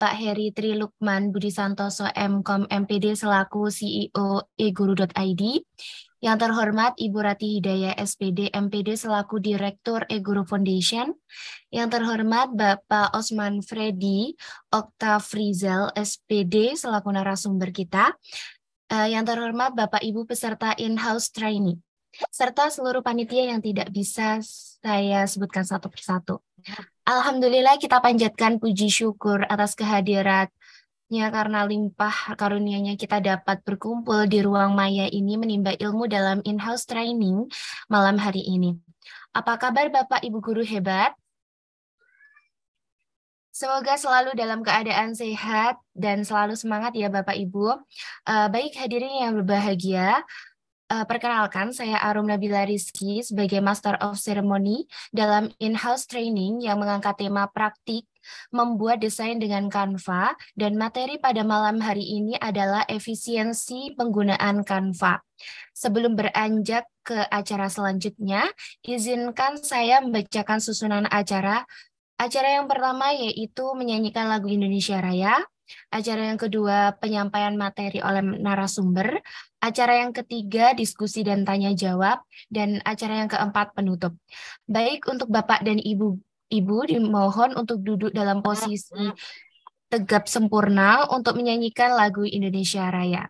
Pak Heri Tri Lukman Budi Santoso MKOM MPD selaku CEO eguru.id. Yang terhormat Ibu Rati Hidayah SPD MPD selaku Direktur eGuru Foundation. Yang terhormat Bapak Osman Freddy okta Frizel SPD selaku narasumber kita. Eh, yang terhormat Bapak Ibu peserta in-house training serta seluruh panitia yang tidak bisa saya sebutkan satu persatu. Alhamdulillah kita panjatkan puji syukur atas kehadiratnya karena limpah karunia-Nya kita dapat berkumpul di ruang maya ini menimba ilmu dalam in-house training malam hari ini. Apa kabar Bapak Ibu guru hebat? Semoga selalu dalam keadaan sehat dan selalu semangat ya Bapak Ibu. Eh, baik hadirin yang berbahagia, Uh, perkenalkan, saya Arum Nabila Rizki sebagai Master of Ceremony dalam in-house training yang mengangkat tema praktik, membuat desain dengan Canva, dan materi pada malam hari ini adalah efisiensi penggunaan Canva. Sebelum beranjak ke acara selanjutnya, izinkan saya membacakan susunan acara. Acara yang pertama yaitu menyanyikan lagu Indonesia Raya, Acara yang kedua, penyampaian materi oleh narasumber acara yang ketiga diskusi dan tanya jawab, dan acara yang keempat penutup. Baik untuk Bapak dan Ibu, Ibu dimohon untuk duduk dalam posisi nah, nah. tegap sempurna untuk menyanyikan lagu Indonesia Raya.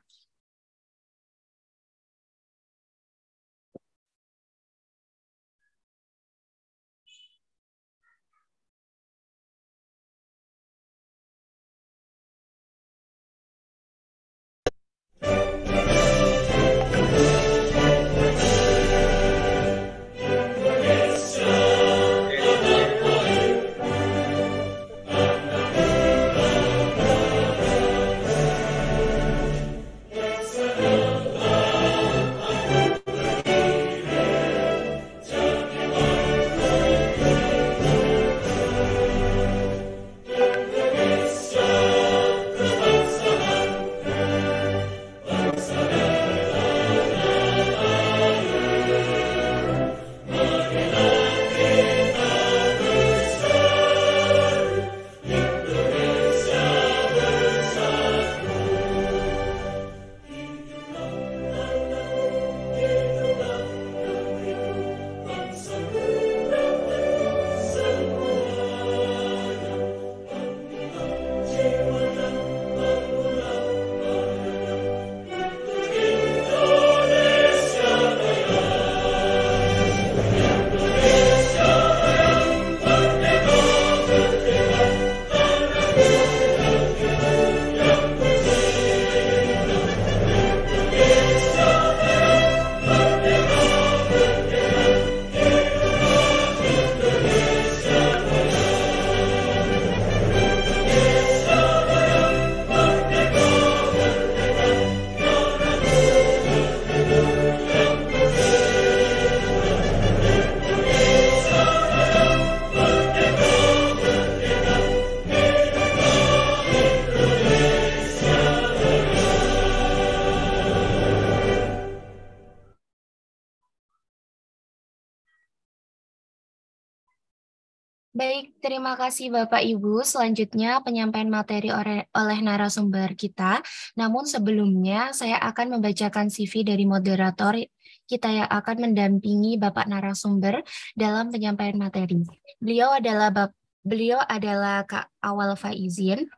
Baik, terima kasih Bapak Ibu. Selanjutnya penyampaian materi oleh narasumber kita. Namun sebelumnya saya akan membacakan CV dari moderator kita yang akan mendampingi Bapak narasumber dalam penyampaian materi. Beliau adalah Bapak Beliau adalah Kak Awal Faizin.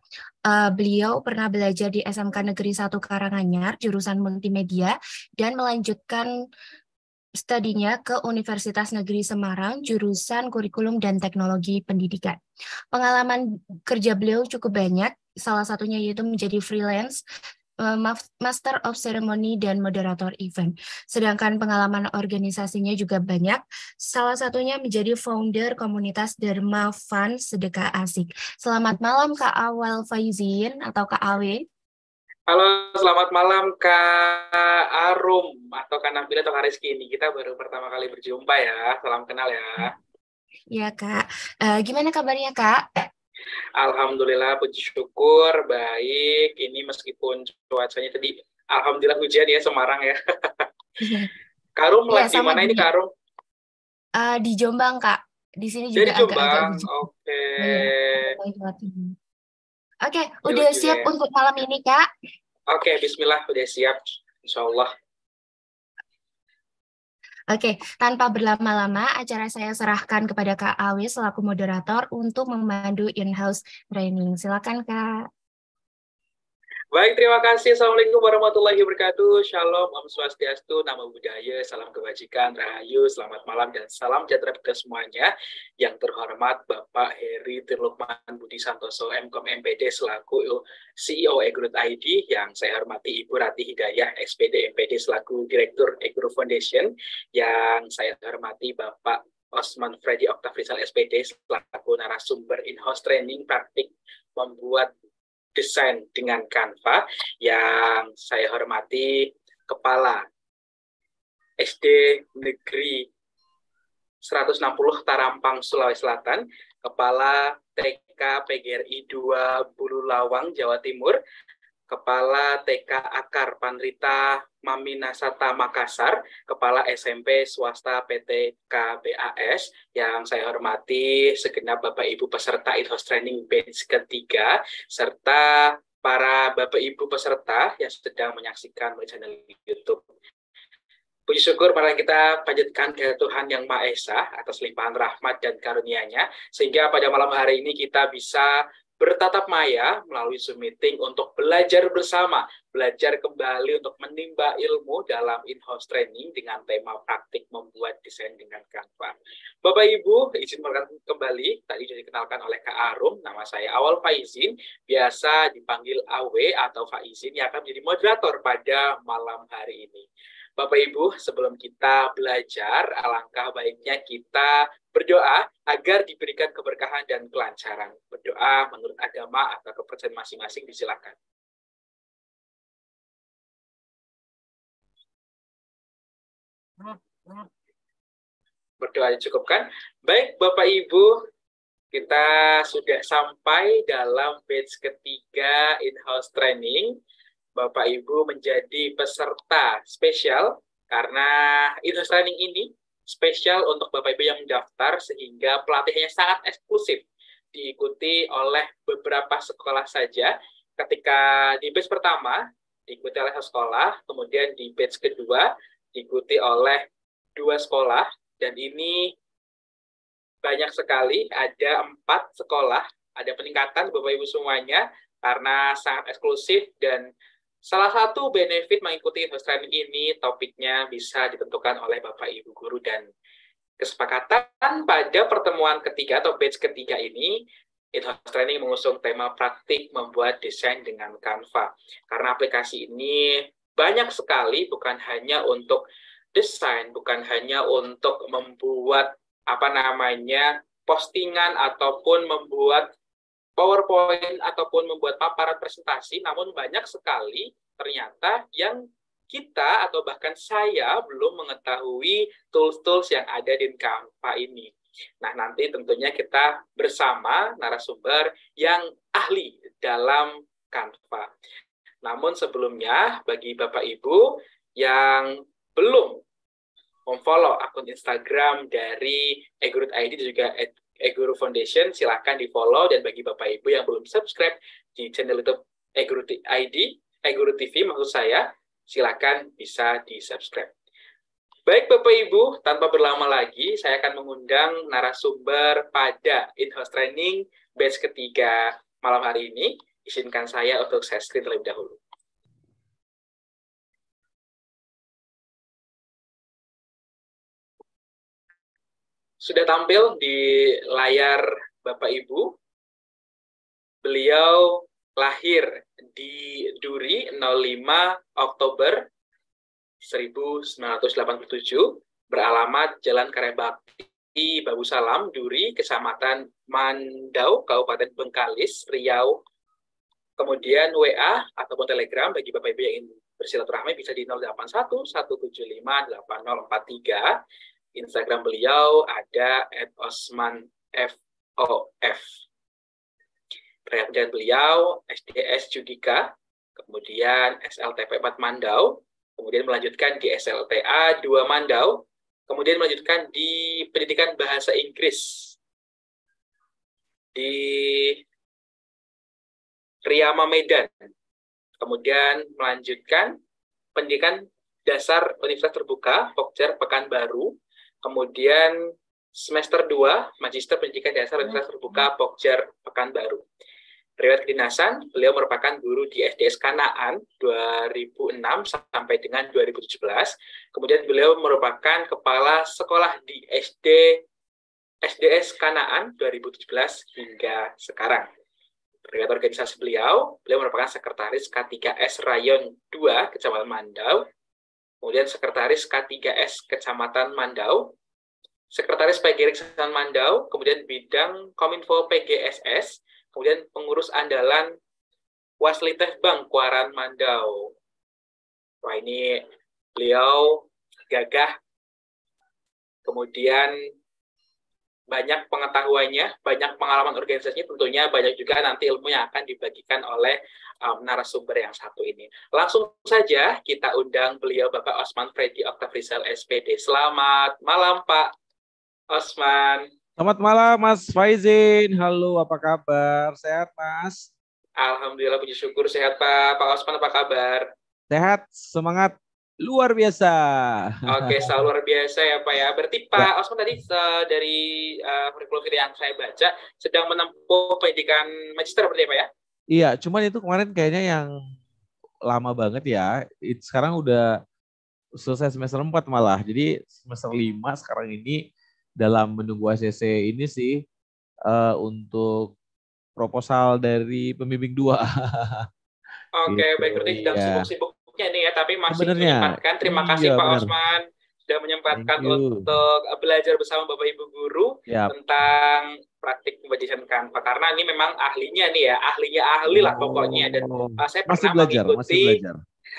Uh, beliau pernah belajar di SMK Negeri 1 Karanganyar, jurusan multimedia, dan melanjutkan studinya ke Universitas Negeri Semarang jurusan Kurikulum dan Teknologi Pendidikan. Pengalaman kerja beliau cukup banyak, salah satunya yaitu menjadi freelance eh, Master of Ceremony dan moderator event. Sedangkan pengalaman organisasinya juga banyak. Salah satunya menjadi founder komunitas Dharma Fund Sedekah Asik. Selamat malam Kak Awal Faizin atau Kak Awe. Halo, selamat malam Kak Arum atau Kak Nabila atau Kak Rizky. Ini kita baru pertama kali berjumpa ya. Salam kenal ya. Iya Kak. Uh, gimana kabarnya Kak? Alhamdulillah, puji syukur, baik. Ini meskipun cuacanya tadi, Alhamdulillah hujan ya Semarang ya. Karum ya, lagi mana ini ini Karum? Uh, di Jombang Kak. Di sini juga Jadi agak, Jombang, oke. Okay. Hmm, Oke, okay, udah udah siap ya. untuk malam ini, Kak? Oke, okay, bismillah udah siap. insya Allah. Oke, tanpa berlama-lama, acara saya serahkan kepada Kak Awi selaku moderator untuk memandu in-house training. Silakan, Kak. Baik, terima kasih. Assalamualaikum warahmatullahi wabarakatuh. Shalom, Om Swastiastu, Nama Budaya, Salam Kebajikan, Rahayu, Selamat Malam, dan Salam Sejahtera kepada semuanya. Yang terhormat Bapak Heri Tirlukman Budi Santoso, MKOM MPD, selaku CEO Egrut ID, yang saya hormati Ibu Rati Hidayah, SPD MPD, selaku Direktur Egrut Foundation, yang saya hormati Bapak Osman Freddy Oktavrizal SPD, selaku narasumber in-house training praktik membuat desain dengan Canva yang saya hormati Kepala SD Negeri 160 Tarampang, Sulawesi Selatan, Kepala TK PGRI 2 Bulu Lawang, Jawa Timur, Kepala TK Akar Panrita Maminasata Makassar, Kepala SMP Swasta PT KBAS, yang saya hormati segenap Bapak Ibu peserta ITHOS Training Batch ketiga, serta para Bapak Ibu peserta yang sedang menyaksikan melalui channel YouTube. Puji syukur para kita panjatkan kepada Tuhan Yang Maha Esa atas limpahan rahmat dan karunia-Nya sehingga pada malam hari ini kita bisa bertatap maya melalui Zoom meeting untuk belajar bersama, belajar kembali untuk menimba ilmu dalam in-house training dengan tema praktik membuat desain dengan Canva. Bapak Ibu, izin makan kembali, tadi sudah dikenalkan oleh Kak Arum, nama saya Awal Faizin, biasa dipanggil AW atau Faizin yang akan menjadi moderator pada malam hari ini. Bapak Ibu, sebelum kita belajar, alangkah baiknya kita berdoa agar diberikan keberkahan dan kelancaran. Berdoa menurut agama atau kepercayaan masing-masing disilakan. Berdoa cukup kan? Baik Bapak Ibu, kita sudah sampai dalam batch ketiga in-house training. Bapak Ibu menjadi peserta spesial karena Inus Training ini spesial untuk Bapak Ibu yang mendaftar sehingga pelatihnya sangat eksklusif diikuti oleh beberapa sekolah saja. Ketika di batch pertama diikuti oleh satu sekolah, kemudian di batch kedua diikuti oleh dua sekolah, dan ini banyak sekali, ada empat sekolah, ada peningkatan Bapak-Ibu semuanya, karena sangat eksklusif dan Salah satu benefit mengikuti interest training ini topiknya bisa ditentukan oleh Bapak Ibu guru dan kesepakatan pada pertemuan ketiga atau batch ketiga ini inhouse training mengusung tema praktik membuat desain dengan Canva. Karena aplikasi ini banyak sekali bukan hanya untuk desain, bukan hanya untuk membuat apa namanya postingan ataupun membuat PowerPoint ataupun membuat paparan presentasi, namun banyak sekali ternyata yang kita atau bahkan saya belum mengetahui tools-tools yang ada di Canva ini. Nah, nanti tentunya kita bersama narasumber yang ahli dalam Canva. Namun sebelumnya, bagi Bapak Ibu yang belum memfollow akun Instagram dari Egrut ID dan juga Eguru eh, Foundation, silahkan di follow dan bagi Bapak Ibu yang belum subscribe di channel YouTube Eguru eh, ID, Eguru TV eh, maksud saya, silahkan bisa di subscribe. Baik Bapak Ibu, tanpa berlama lagi, saya akan mengundang narasumber pada in-house training batch ketiga malam hari ini. Izinkan saya untuk saya screen terlebih dahulu. Sudah tampil di layar Bapak Ibu. Beliau lahir di Duri 05 Oktober 1987 beralamat Jalan Karebakti Babu Salam Duri Kecamatan Mandau Kabupaten Bengkalis Riau kemudian WA ataupun Telegram bagi Bapak Ibu yang ingin bersilaturahmi bisa di 081 175 8043 Instagram beliau ada @osmanfof. Pekerjaan beliau SDS Judika, kemudian SLTP 4 Mandau, kemudian melanjutkan di SLTA 2 Mandau, kemudian melanjutkan di pendidikan bahasa Inggris di Riyama Medan, kemudian melanjutkan pendidikan dasar Universitas Terbuka Pokjar Pekanbaru, Kemudian semester 2, Magister Pendidikan Dasar dan Kelas Terbuka Pokjar Pekanbaru. Riwayat kedinasan, beliau merupakan guru di SDS Kanaan 2006 sampai dengan 2017. Kemudian beliau merupakan kepala sekolah di SD SDS Kanaan 2017 hingga sekarang. Riwayat organisasi beliau, beliau merupakan sekretaris K3S Rayon 2 Kecamatan Mandau kemudian Sekretaris K3S Kecamatan Mandau, Sekretaris PGRI Kecamatan Mandau, kemudian bidang Kominfo PGSS, kemudian pengurus andalan Wasliteh Bank Kuaran Mandau. Wah ini beliau gagah, kemudian banyak pengetahuannya, banyak pengalaman organisasinya, tentunya banyak juga nanti ilmu yang akan dibagikan oleh um, narasumber yang satu ini. Langsung saja kita undang beliau Bapak Osman Freddy Oktavrizal SPD. Selamat malam Pak Osman. Selamat malam Mas Faizin. Halo, apa kabar? Sehat Mas? Alhamdulillah puji syukur sehat Pak. Pak Osman apa kabar? Sehat, semangat luar biasa. Oke, okay, luar biasa ya Pak ya. Berarti Pak ya. Osman tadi eh, dari dari eh, uh, yang saya baca sedang menempuh pendidikan magister berarti ya Pak ya? Iya, cuman itu kemarin kayaknya yang lama banget ya. sekarang udah selesai semester 4 malah. Jadi semester 5 sekarang ini dalam menunggu ACC ini sih uh, untuk proposal dari pembimbing dua. Oke, okay, gitu, baik berarti gitu. sedang iya. sibuk-sibuk punya nih ya, tapi masih Sebenernya. menyempatkan. Terima iya, kasih Pak bener. Osman sudah menyempatkan untuk belajar bersama Bapak Ibu guru yep. tentang praktik pembajikan kanva karena ini memang ahlinya nih ya, ahlinya ahli lah oh. pokoknya dan oh, oh. saya pernah belajar, mengikuti masih belajar.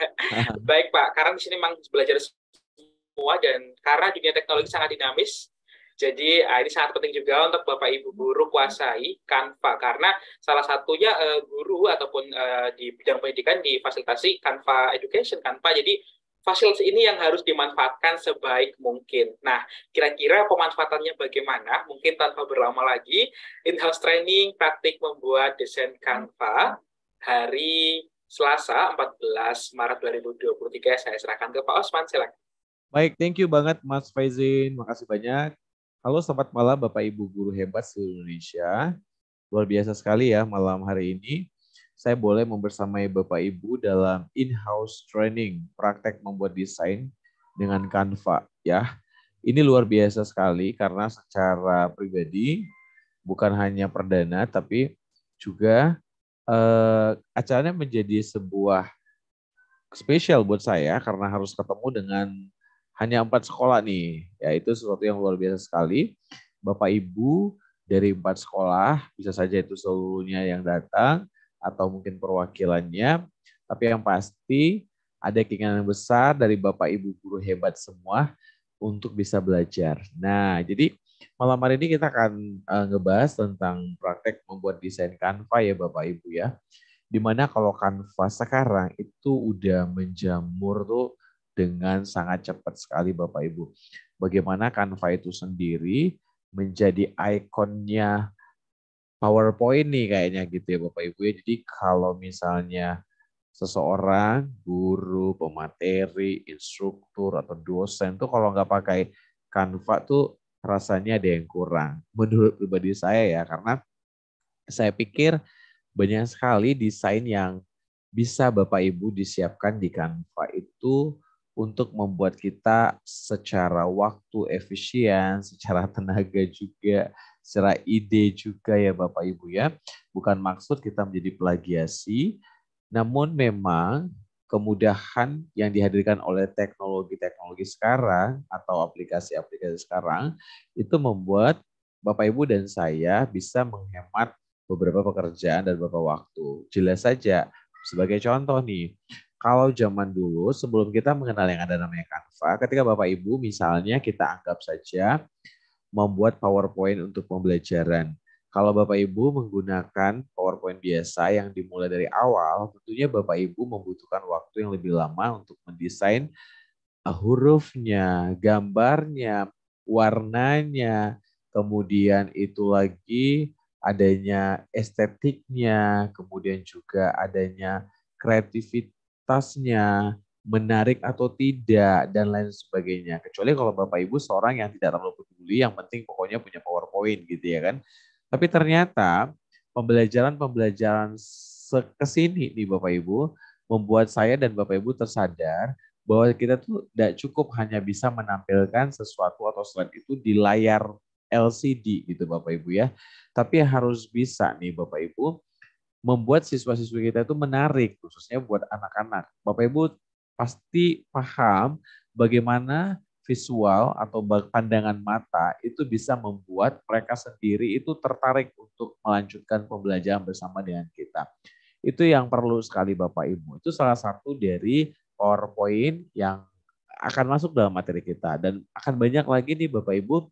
Baik Pak, karena di sini memang belajar semua dan karena dunia teknologi sangat dinamis, jadi ah, ini sangat penting juga untuk Bapak Ibu guru kuasai kanva karena salah satunya eh, guru ataupun eh, di bidang pendidikan difasilitasi kanva Education kanva. Jadi fasilitas ini yang harus dimanfaatkan sebaik mungkin. Nah, kira-kira pemanfaatannya bagaimana? Mungkin tanpa berlama lagi, in-house training praktik membuat desain kanva hari Selasa 14 Maret 2023 saya serahkan ke Pak Osman silakan. Baik, thank you banget Mas Faizin. Makasih banyak. Halo, selamat malam Bapak Ibu guru hebat seluruh Indonesia. Luar biasa sekali ya malam hari ini. Saya boleh membersamai Bapak Ibu dalam in-house training praktek membuat desain dengan Canva ya. Ini luar biasa sekali karena secara pribadi bukan hanya perdana tapi juga eh, acaranya menjadi sebuah spesial buat saya karena harus ketemu dengan hanya empat sekolah nih. Ya itu sesuatu yang luar biasa sekali. Bapak Ibu dari empat sekolah bisa saja itu seluruhnya yang datang atau mungkin perwakilannya. Tapi yang pasti ada keinginan besar dari Bapak Ibu guru hebat semua untuk bisa belajar. Nah, jadi malam hari ini kita akan uh, ngebahas tentang praktek membuat desain kanva ya Bapak Ibu ya. Dimana kalau kanva sekarang itu udah menjamur tuh dengan sangat cepat sekali Bapak Ibu. Bagaimana Canva itu sendiri menjadi ikonnya PowerPoint nih kayaknya gitu ya Bapak Ibu. Ya. Jadi kalau misalnya seseorang, guru, pemateri, instruktur, atau dosen tuh kalau nggak pakai Canva tuh rasanya ada yang kurang. Menurut pribadi saya ya, karena saya pikir banyak sekali desain yang bisa Bapak Ibu disiapkan di Canva itu untuk membuat kita secara waktu efisien, secara tenaga juga, secara ide juga ya Bapak Ibu ya. Bukan maksud kita menjadi plagiasi, namun memang kemudahan yang dihadirkan oleh teknologi-teknologi sekarang atau aplikasi-aplikasi sekarang itu membuat Bapak Ibu dan saya bisa menghemat beberapa pekerjaan dan beberapa waktu. Jelas saja sebagai contoh nih, kalau zaman dulu sebelum kita mengenal yang ada namanya Canva, ketika Bapak Ibu misalnya kita anggap saja membuat PowerPoint untuk pembelajaran. Kalau Bapak Ibu menggunakan PowerPoint biasa yang dimulai dari awal, tentunya Bapak Ibu membutuhkan waktu yang lebih lama untuk mendesain eh, hurufnya, gambarnya, warnanya, kemudian itu lagi adanya estetiknya, kemudian juga adanya kreativitas tasnya, menarik atau tidak, dan lain sebagainya. Kecuali kalau Bapak Ibu seorang yang tidak terlalu peduli, yang penting pokoknya punya PowerPoint gitu ya kan. Tapi ternyata pembelajaran-pembelajaran kesini nih Bapak Ibu, membuat saya dan Bapak Ibu tersadar bahwa kita tuh tidak cukup hanya bisa menampilkan sesuatu atau slide itu di layar LCD gitu Bapak Ibu ya. Tapi harus bisa nih Bapak Ibu membuat siswa-siswi kita itu menarik, khususnya buat anak-anak. Bapak Ibu pasti paham bagaimana visual atau pandangan mata itu bisa membuat mereka sendiri itu tertarik untuk melanjutkan pembelajaran bersama dengan kita. Itu yang perlu sekali Bapak Ibu. Itu salah satu dari PowerPoint yang akan masuk dalam materi kita dan akan banyak lagi nih Bapak Ibu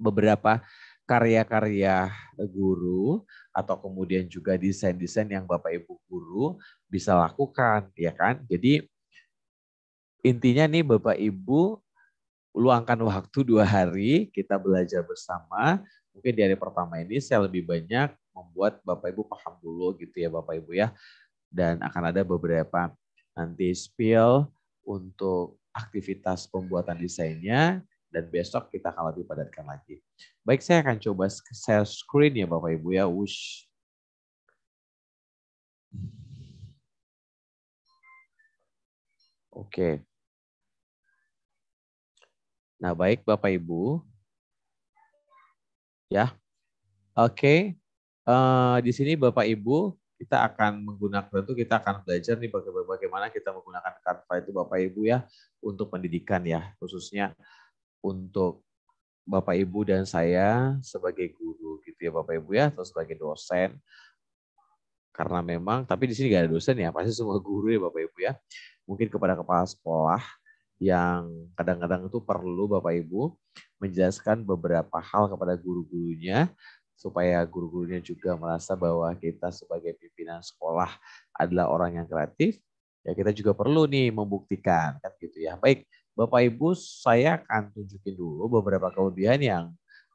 beberapa karya-karya e, guru atau kemudian juga desain-desain yang Bapak Ibu guru bisa lakukan, ya kan? Jadi intinya nih Bapak Ibu luangkan waktu dua hari kita belajar bersama. Mungkin di hari pertama ini saya lebih banyak membuat Bapak Ibu paham dulu gitu ya Bapak Ibu ya. Dan akan ada beberapa nanti spill untuk aktivitas pembuatan desainnya dan besok kita akan lebih padatkan lagi. Baik, saya akan coba share screen ya Bapak Ibu ya. Wush. Oke. Nah, baik Bapak Ibu. Ya. Oke. Uh, di sini Bapak Ibu kita akan menggunakan tentu kita akan belajar nih bagaimana kita menggunakan Canva itu Bapak Ibu ya untuk pendidikan ya khususnya untuk Bapak Ibu dan saya sebagai guru gitu ya Bapak Ibu ya atau sebagai dosen karena memang tapi di sini gak ada dosen ya pasti semua guru ya Bapak Ibu ya mungkin kepada kepala sekolah yang kadang-kadang itu perlu Bapak Ibu menjelaskan beberapa hal kepada guru-gurunya supaya guru-gurunya juga merasa bahwa kita sebagai pimpinan sekolah adalah orang yang kreatif ya kita juga perlu nih membuktikan kan gitu ya baik Bapak Ibu saya akan tunjukin dulu beberapa kelebihan yang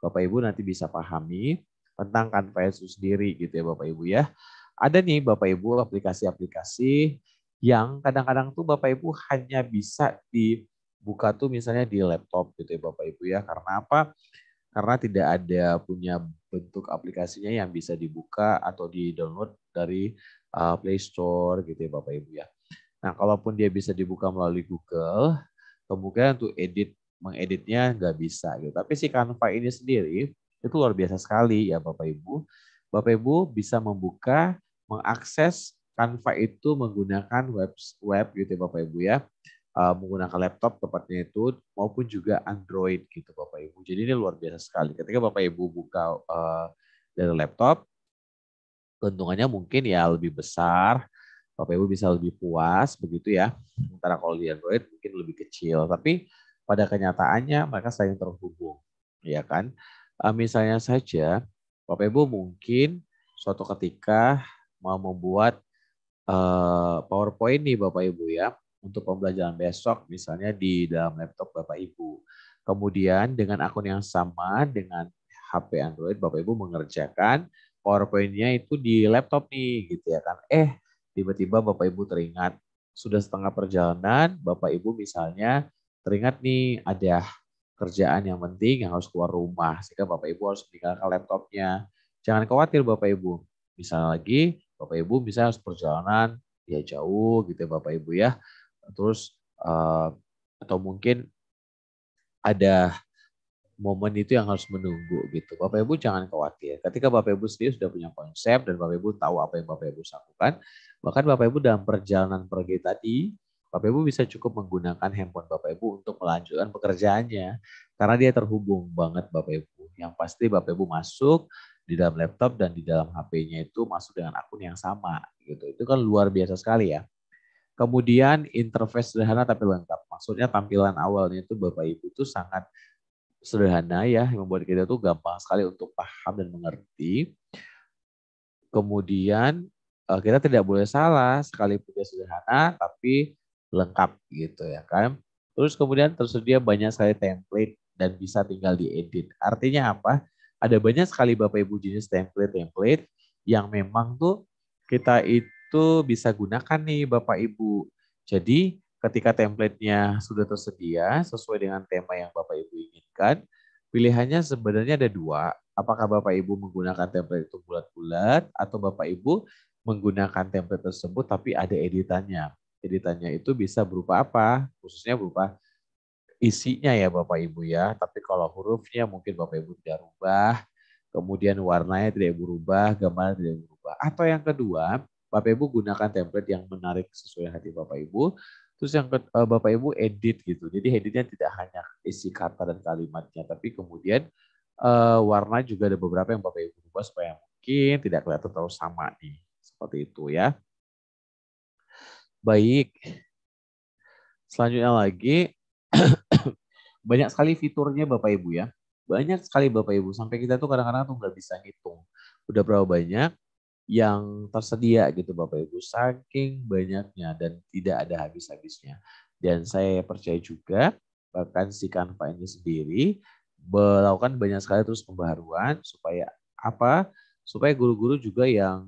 Bapak Ibu nanti bisa pahami tentang kanvas itu sendiri gitu ya Bapak Ibu ya. Ada nih Bapak Ibu aplikasi-aplikasi yang kadang-kadang tuh Bapak Ibu hanya bisa dibuka tuh misalnya di laptop gitu ya Bapak Ibu ya. Karena apa? Karena tidak ada punya bentuk aplikasinya yang bisa dibuka atau di-download dari uh, Play Store gitu ya Bapak Ibu ya. Nah, kalaupun dia bisa dibuka melalui Google, kemungkinan untuk edit mengeditnya nggak bisa gitu. Tapi si Canva ini sendiri itu luar biasa sekali ya Bapak Ibu. Bapak Ibu bisa membuka, mengakses Canva itu menggunakan web web gitu ya, Bapak Ibu ya. Uh, menggunakan laptop tepatnya itu maupun juga Android gitu Bapak Ibu. Jadi ini luar biasa sekali. Ketika Bapak Ibu buka uh, dari laptop, keuntungannya mungkin ya lebih besar Bapak Ibu bisa lebih puas begitu ya. Sementara kalau di Android mungkin lebih kecil, tapi pada kenyataannya mereka saling terhubung, ya kan? Eh, misalnya saja Bapak Ibu mungkin suatu ketika mau membuat eh, PowerPoint nih Bapak Ibu ya untuk pembelajaran besok misalnya di dalam laptop Bapak Ibu. Kemudian dengan akun yang sama dengan HP Android Bapak Ibu mengerjakan PowerPoint-nya itu di laptop nih gitu ya kan. Eh Tiba-tiba Bapak Ibu teringat, sudah setengah perjalanan, Bapak Ibu misalnya teringat nih ada kerjaan yang penting yang harus keluar rumah, sehingga Bapak Ibu harus meninggalkan laptopnya. Jangan khawatir Bapak Ibu. Misalnya lagi, Bapak Ibu misalnya harus perjalanan ya jauh gitu ya Bapak Ibu ya. Terus eh, atau mungkin ada momen itu yang harus menunggu gitu. Bapak Ibu jangan khawatir. Ketika Bapak Ibu sendiri sudah punya konsep dan Bapak Ibu tahu apa yang Bapak Ibu lakukan, bahkan Bapak Ibu dalam perjalanan pergi tadi, Bapak Ibu bisa cukup menggunakan handphone Bapak Ibu untuk melanjutkan pekerjaannya karena dia terhubung banget Bapak Ibu. Yang pasti Bapak Ibu masuk di dalam laptop dan di dalam HP-nya itu masuk dengan akun yang sama gitu. Itu kan luar biasa sekali ya. Kemudian interface sederhana tapi lengkap. Maksudnya tampilan awalnya itu Bapak Ibu itu sangat sederhana ya yang membuat kita tuh gampang sekali untuk paham dan mengerti. Kemudian eh, kita tidak boleh salah sekalipun dia sederhana tapi lengkap gitu ya kan. Terus kemudian tersedia banyak sekali template dan bisa tinggal diedit. Artinya apa? Ada banyak sekali Bapak Ibu jenis template-template yang memang tuh kita itu bisa gunakan nih Bapak Ibu. Jadi Ketika templatenya sudah tersedia sesuai dengan tema yang Bapak Ibu inginkan, pilihannya sebenarnya ada dua. Apakah Bapak Ibu menggunakan template itu bulat-bulat atau Bapak Ibu menggunakan template tersebut tapi ada editannya. Editannya itu bisa berupa apa? Khususnya berupa isinya ya Bapak Ibu ya. Tapi kalau hurufnya mungkin Bapak Ibu tidak rubah, kemudian warnanya tidak Ibu gambar tidak Ibu Atau yang kedua, Bapak Ibu gunakan template yang menarik sesuai hati Bapak Ibu, Terus yang ke, uh, eh, Bapak Ibu edit gitu. Jadi editnya tidak hanya isi kata dan kalimatnya, tapi kemudian uh, warna juga ada beberapa yang Bapak Ibu ubah supaya mungkin tidak kelihatan terlalu sama nih. Seperti itu ya. Baik. Selanjutnya lagi banyak sekali fiturnya Bapak Ibu ya. Banyak sekali Bapak Ibu sampai kita tuh kadang-kadang tuh nggak bisa hitung. Udah berapa banyak yang tersedia gitu Bapak Ibu saking banyaknya dan tidak ada habis-habisnya. Dan saya percaya juga bahkan si Canva ini sendiri melakukan banyak sekali terus pembaharuan supaya apa? Supaya guru-guru juga yang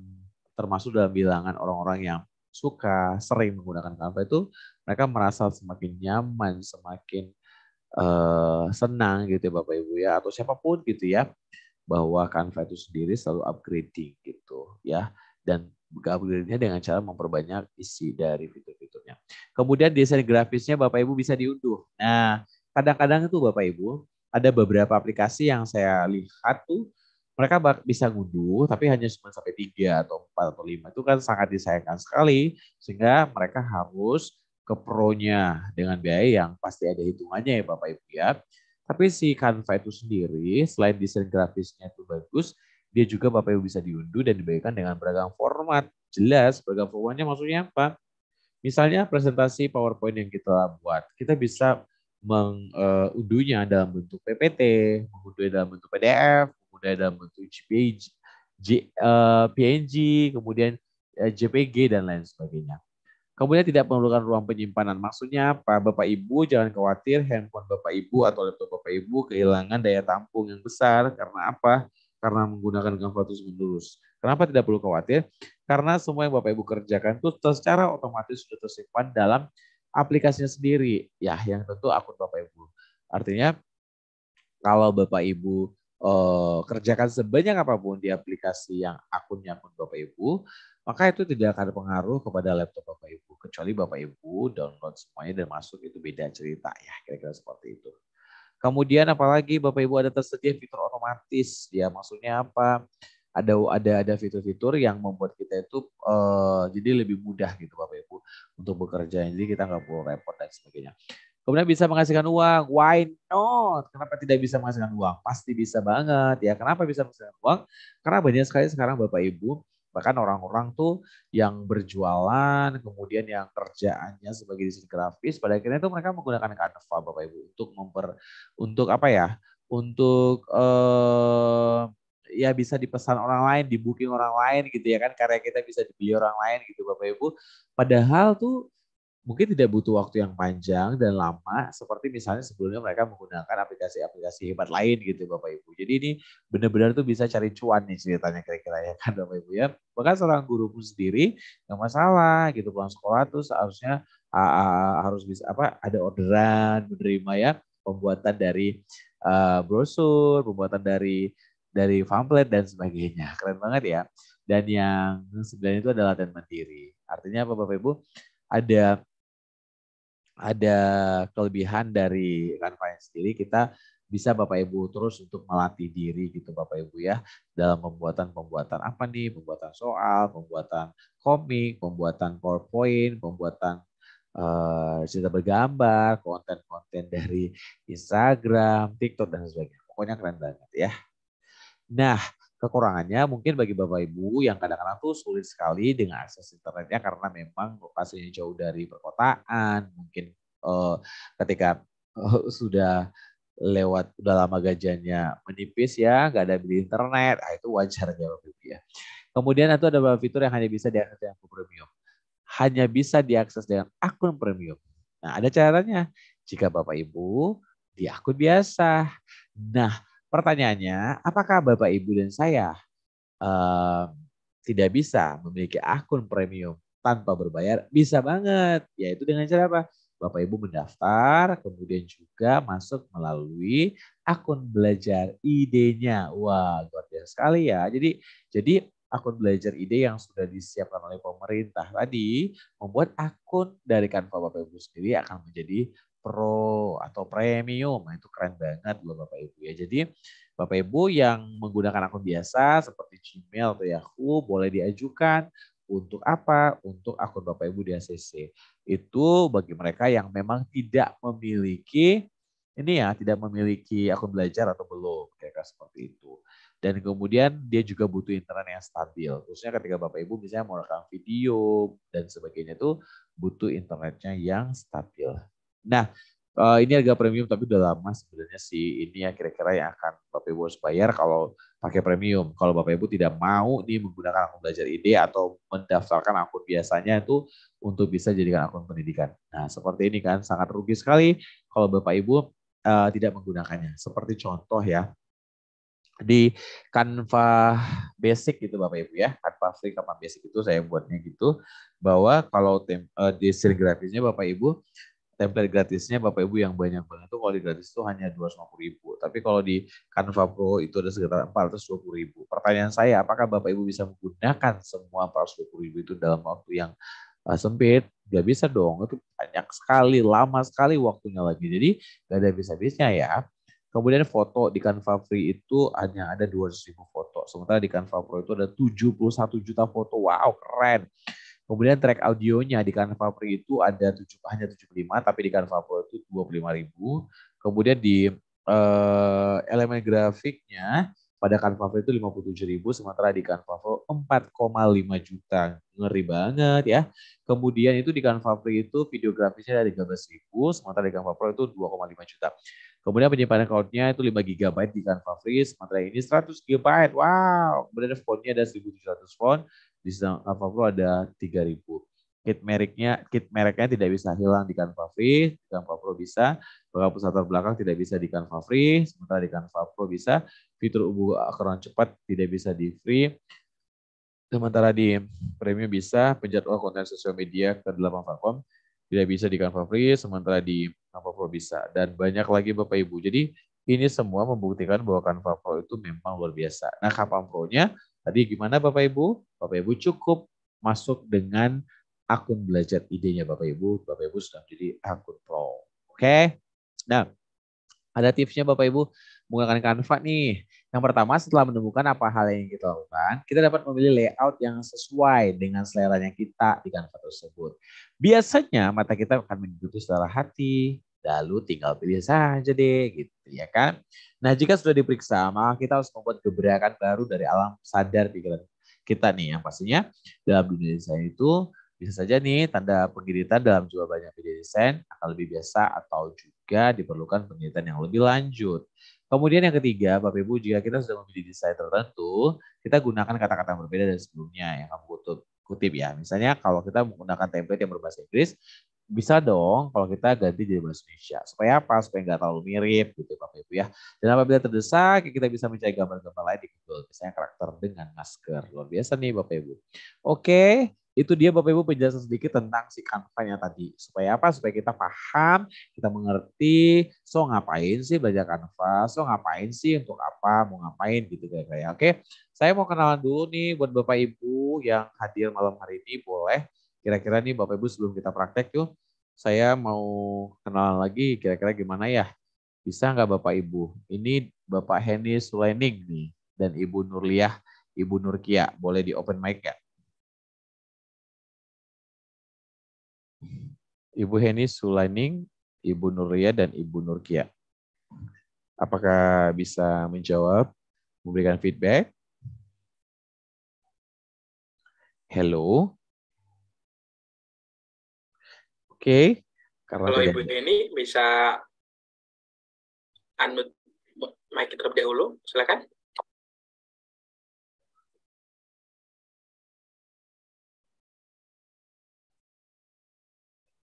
termasuk dalam bilangan orang-orang yang suka sering menggunakan Canva itu mereka merasa semakin nyaman, semakin uh, senang gitu ya Bapak Ibu ya atau siapapun gitu ya bahwa Canva itu sendiri selalu upgrading gitu ya dan upgrade-nya dengan cara memperbanyak isi dari fitur-fiturnya. Kemudian desain grafisnya Bapak Ibu bisa diunduh. Nah, kadang-kadang itu Bapak Ibu ada beberapa aplikasi yang saya lihat tuh mereka bisa ngunduh tapi hanya cuma sampai tiga atau empat atau lima itu kan sangat disayangkan sekali sehingga mereka harus ke pro-nya dengan biaya yang pasti ada hitungannya ya Bapak Ibu ya. Tapi si Canva itu sendiri, selain desain grafisnya itu bagus, dia juga Bapak Ibu bisa diunduh dan dibagikan dengan beragam format. Jelas, beragam formatnya maksudnya apa? Misalnya presentasi PowerPoint yang kita buat, kita bisa eh, mengunduhnya dalam bentuk PPT, mengunduhnya dalam bentuk PDF, mengunduhnya dalam bentuk JPG, PNG, kemudian eh, JPG dan lain sebagainya. Kemudian tidak memerlukan ruang penyimpanan. Maksudnya apa? Bapak Ibu jangan khawatir handphone Bapak Ibu atau laptop Bapak Ibu kehilangan daya tampung yang besar. Karena apa? Karena menggunakan Canva terus menerus. Kenapa tidak perlu khawatir? Karena semua yang Bapak Ibu kerjakan itu secara otomatis sudah tersimpan dalam aplikasinya sendiri. Ya, yang tentu akun Bapak Ibu. Artinya kalau Bapak Ibu uh, kerjakan sebanyak apapun di aplikasi yang akunnya akun Bapak Ibu, maka itu tidak akan pengaruh kepada laptop Bapak Ibu. Kecuali Bapak Ibu download semuanya dan masuk itu beda cerita ya, kira-kira seperti itu. Kemudian apalagi Bapak Ibu ada tersedia fitur otomatis, ya maksudnya apa? Ada ada ada fitur-fitur yang membuat kita itu uh, jadi lebih mudah gitu Bapak Ibu untuk bekerja, jadi kita nggak perlu repot dan sebagainya. Kemudian bisa menghasilkan uang. Why not? Kenapa tidak bisa menghasilkan uang? Pasti bisa banget ya. Kenapa bisa menghasilkan uang? Karena banyak sekali sekarang Bapak Ibu bahkan orang-orang tuh yang berjualan kemudian yang kerjaannya sebagai desain grafis pada akhirnya tuh mereka menggunakan Canva Bapak Ibu untuk memper untuk apa ya untuk eh, ya bisa dipesan orang lain di booking orang lain gitu ya kan karya kita bisa dibeli orang lain gitu Bapak Ibu padahal tuh mungkin tidak butuh waktu yang panjang dan lama seperti misalnya sebelumnya mereka menggunakan aplikasi-aplikasi hebat lain gitu Bapak Ibu. Jadi ini benar-benar tuh bisa cari cuan nih ceritanya kira-kira ya kan Bapak Ibu ya. Bahkan seorang guru pun sendiri nggak masalah gitu pulang sekolah tuh seharusnya uh, harus bisa apa ada orderan menerima ya pembuatan dari uh, brosur, pembuatan dari dari pamflet dan sebagainya. Keren banget ya. Dan yang sebenarnya itu adalah dan mandiri. Artinya apa Bapak Ibu? Ada ada kelebihan dari yang sendiri kita bisa Bapak Ibu terus untuk melatih diri gitu Bapak Ibu ya dalam pembuatan-pembuatan apa nih pembuatan soal, pembuatan komik, pembuatan PowerPoint, pembuatan uh, bergambar, konten-konten dari Instagram, TikTok dan sebagainya. Pokoknya keren banget ya. Nah, Kekurangannya mungkin bagi Bapak Ibu yang kadang-kadang tuh sulit sekali dengan akses internetnya karena memang lokasinya jauh dari perkotaan, mungkin uh, ketika uh, sudah lewat udah lama gajahnya menipis ya, nggak ada beli internet, nah, itu wajar ya Bapak Ibu ya. Kemudian itu ada beberapa fitur yang hanya bisa diakses dengan akun premium. Hanya bisa diakses dengan akun premium. Nah, ada caranya. Jika Bapak Ibu di akun biasa. Nah, Pertanyaannya, apakah Bapak Ibu dan saya uh, tidak bisa memiliki akun premium tanpa berbayar? Bisa banget, yaitu dengan cara apa? Bapak Ibu mendaftar, kemudian juga masuk melalui akun belajar id Wah, luar biasa sekali ya. Jadi jadi akun belajar ide yang sudah disiapkan oleh pemerintah tadi membuat akun dari kanva Bapak Ibu sendiri akan menjadi Pro atau Premium. Nah, itu keren banget loh Bapak Ibu ya. Jadi Bapak Ibu yang menggunakan akun biasa seperti Gmail atau Yahoo boleh diajukan untuk apa? Untuk akun Bapak Ibu di ACC. Itu bagi mereka yang memang tidak memiliki ini ya, tidak memiliki akun belajar atau belum, kira seperti itu. Dan kemudian dia juga butuh internet yang stabil. Khususnya ketika Bapak Ibu misalnya mau rekam video dan sebagainya itu butuh internetnya yang stabil. Nah, uh, ini harga premium tapi udah lama sebenarnya sih ini yang kira-kira yang akan Bapak Ibu harus bayar kalau pakai premium. Kalau Bapak Ibu tidak mau nih menggunakan akun belajar ide atau mendaftarkan akun biasanya itu untuk bisa jadikan akun pendidikan. Nah, seperti ini kan sangat rugi sekali kalau Bapak Ibu uh, tidak menggunakannya. Seperti contoh ya di Canva Basic gitu Bapak Ibu ya. Canva Free Canva Basic itu saya buatnya gitu bahwa kalau tem uh, di desain grafisnya Bapak Ibu template gratisnya Bapak Ibu yang banyak banget tuh kalau di gratis itu hanya 250 ribu. Tapi kalau di Canva Pro itu ada sekitar 420 ribu. Pertanyaan saya, apakah Bapak Ibu bisa menggunakan semua 420 ribu itu dalam waktu yang eh, sempit? Gak bisa dong, itu banyak sekali, lama sekali waktunya lagi. Jadi gak ada bisa bisnya ya. Kemudian foto di Canva Free itu hanya ada 200 ribu foto. Sementara di Canva Pro itu ada 71 juta foto. Wow, keren. Kemudian track audionya di Canva Pro itu ada 7, hanya 75, tapi di Canva Pro itu 25.000. Kemudian di uh, elemen grafiknya pada Canva Pro itu 57.000, sementara di Canva Pro 4,5 juta. Ngeri banget ya. Kemudian itu di Canva Pro itu video grafisnya ada 13.000, sementara di Canva Pro itu 2,5 juta. Kemudian penyimpanan cloudnya itu 5 GB di Canva Free, sementara ini 100 GB. Wow, kemudian fontnya ada 1700 font, di sedang Canva Pro ada 3000. Kit mereknya kit mereknya tidak bisa hilang di Canva Free, di Canva Pro bisa. Penghapus latar belakang tidak bisa di Canva Free, sementara di Canva Pro bisa. Fitur ubah akron cepat tidak bisa di Free. Sementara di Premium bisa, penjadwal konten sosial media ke dalam platform tidak bisa di Canva Free, sementara di Canva Pro bisa. Dan banyak lagi Bapak Ibu. Jadi ini semua membuktikan bahwa Canva Pro itu memang luar biasa. Nah, kapan Pro-nya Tadi gimana Bapak Ibu? Bapak Ibu cukup masuk dengan akun belajar idenya Bapak Ibu. Bapak Ibu sudah jadi akun pro. Oke? Nah, ada tipsnya Bapak Ibu menggunakan Canva nih. Yang pertama setelah menemukan apa hal yang kita lakukan, kita dapat memilih layout yang sesuai dengan selera yang kita di Canva tersebut. Biasanya mata kita akan mengikuti selera hati, Lalu tinggal pilih saja deh gitu ya kan. Nah jika sudah diperiksa maka kita harus membuat gebrakan baru dari alam sadar pikiran kita nih yang pastinya dalam dunia desain itu bisa saja nih tanda pengiritan dalam jiwa banyak media desain akan lebih biasa atau juga diperlukan penelitian yang lebih lanjut. Kemudian yang ketiga, Bapak Ibu, jika kita sudah memilih desain tertentu, kita gunakan kata-kata berbeda dari sebelumnya yang kamu kutip, kutip ya. Misalnya kalau kita menggunakan template yang berbahasa Inggris, bisa dong kalau kita ganti jadi bahasa Indonesia. Supaya apa? Supaya nggak terlalu mirip gitu Bapak ya, Ibu ya. Dan apabila terdesak, kita bisa mencari gambar-gambar lain di Google. Misalnya karakter dengan masker. Luar biasa nih Bapak Ibu. Oke, itu dia Bapak Ibu penjelasan sedikit tentang si kanvanya tadi. Supaya apa? Supaya kita paham, kita mengerti, so ngapain sih belajar kanva, so ngapain sih untuk apa, mau ngapain gitu kayak Oke, saya mau kenalan dulu nih buat Bapak Ibu yang hadir malam hari ini boleh kira-kira nih Bapak Ibu sebelum kita praktek tuh, saya mau kenalan lagi kira-kira gimana ya? Bisa nggak Bapak Ibu? Ini Bapak Henny Sulening nih dan Ibu Nurliah, Ibu Nurkia. Boleh di open mic ya? Ibu Henny Sulening, Ibu Nurlia dan Ibu Nurkia. Apakah bisa menjawab, memberikan feedback? Hello, Oke. Karena Kalau Ibu Deni bisa unmute mic terlebih dahulu, silakan.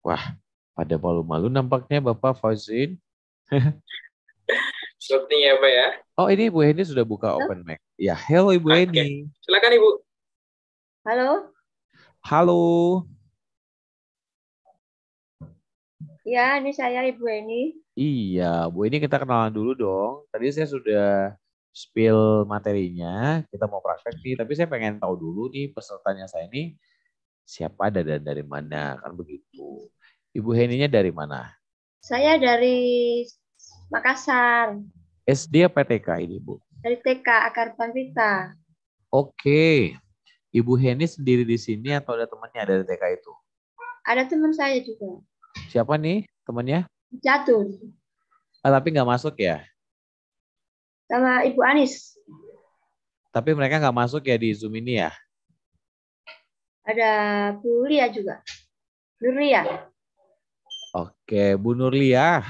Wah, pada malu-malu nampaknya Bapak Fauzin. Sepertinya Pak ya. Oh, ini Ibu Heni sudah buka open mic. Ya, hello Ibu okay. Silakan Ibu. Halo. Halo. Ya, ini saya Ibu Eni. Iya, Bu Eni kita kenalan dulu dong. Tadi saya sudah spill materinya, kita mau praktek nih, tapi saya pengen tahu dulu nih pesertanya saya ini siapa ada dan dari mana, kan begitu. Ibu Heninya dari mana? Saya dari Makassar. SD apa TK ini, Bu? Dari TK, Akar Panvita. Oke. Ibu Heni sendiri di sini atau ada temannya dari TK itu? Ada teman saya juga. Siapa nih temannya? Jatuh. Ah, tapi nggak masuk ya? Sama Ibu Anis. Tapi mereka nggak masuk ya di Zoom ini ya? Ada Bu Lia juga. Nurlia. Oke, Bu Nurlia.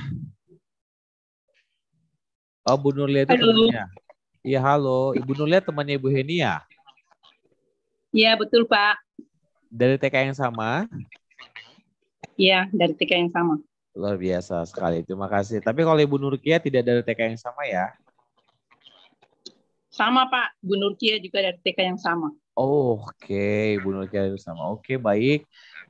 Oh, Bu Nurlia itu temannya. Iya, halo. Ibu Nurlia temannya Ibu Heni Iya, betul, Pak. Dari TK yang sama? Iya, dari TK yang sama. Luar biasa sekali. Terima kasih. Tapi kalau Ibu Nurkia tidak dari TK yang sama ya? Sama Pak, Bu Nurkia juga dari TK yang sama. Oh, Oke, okay. Bu Nurkia itu sama. Oke, okay, baik.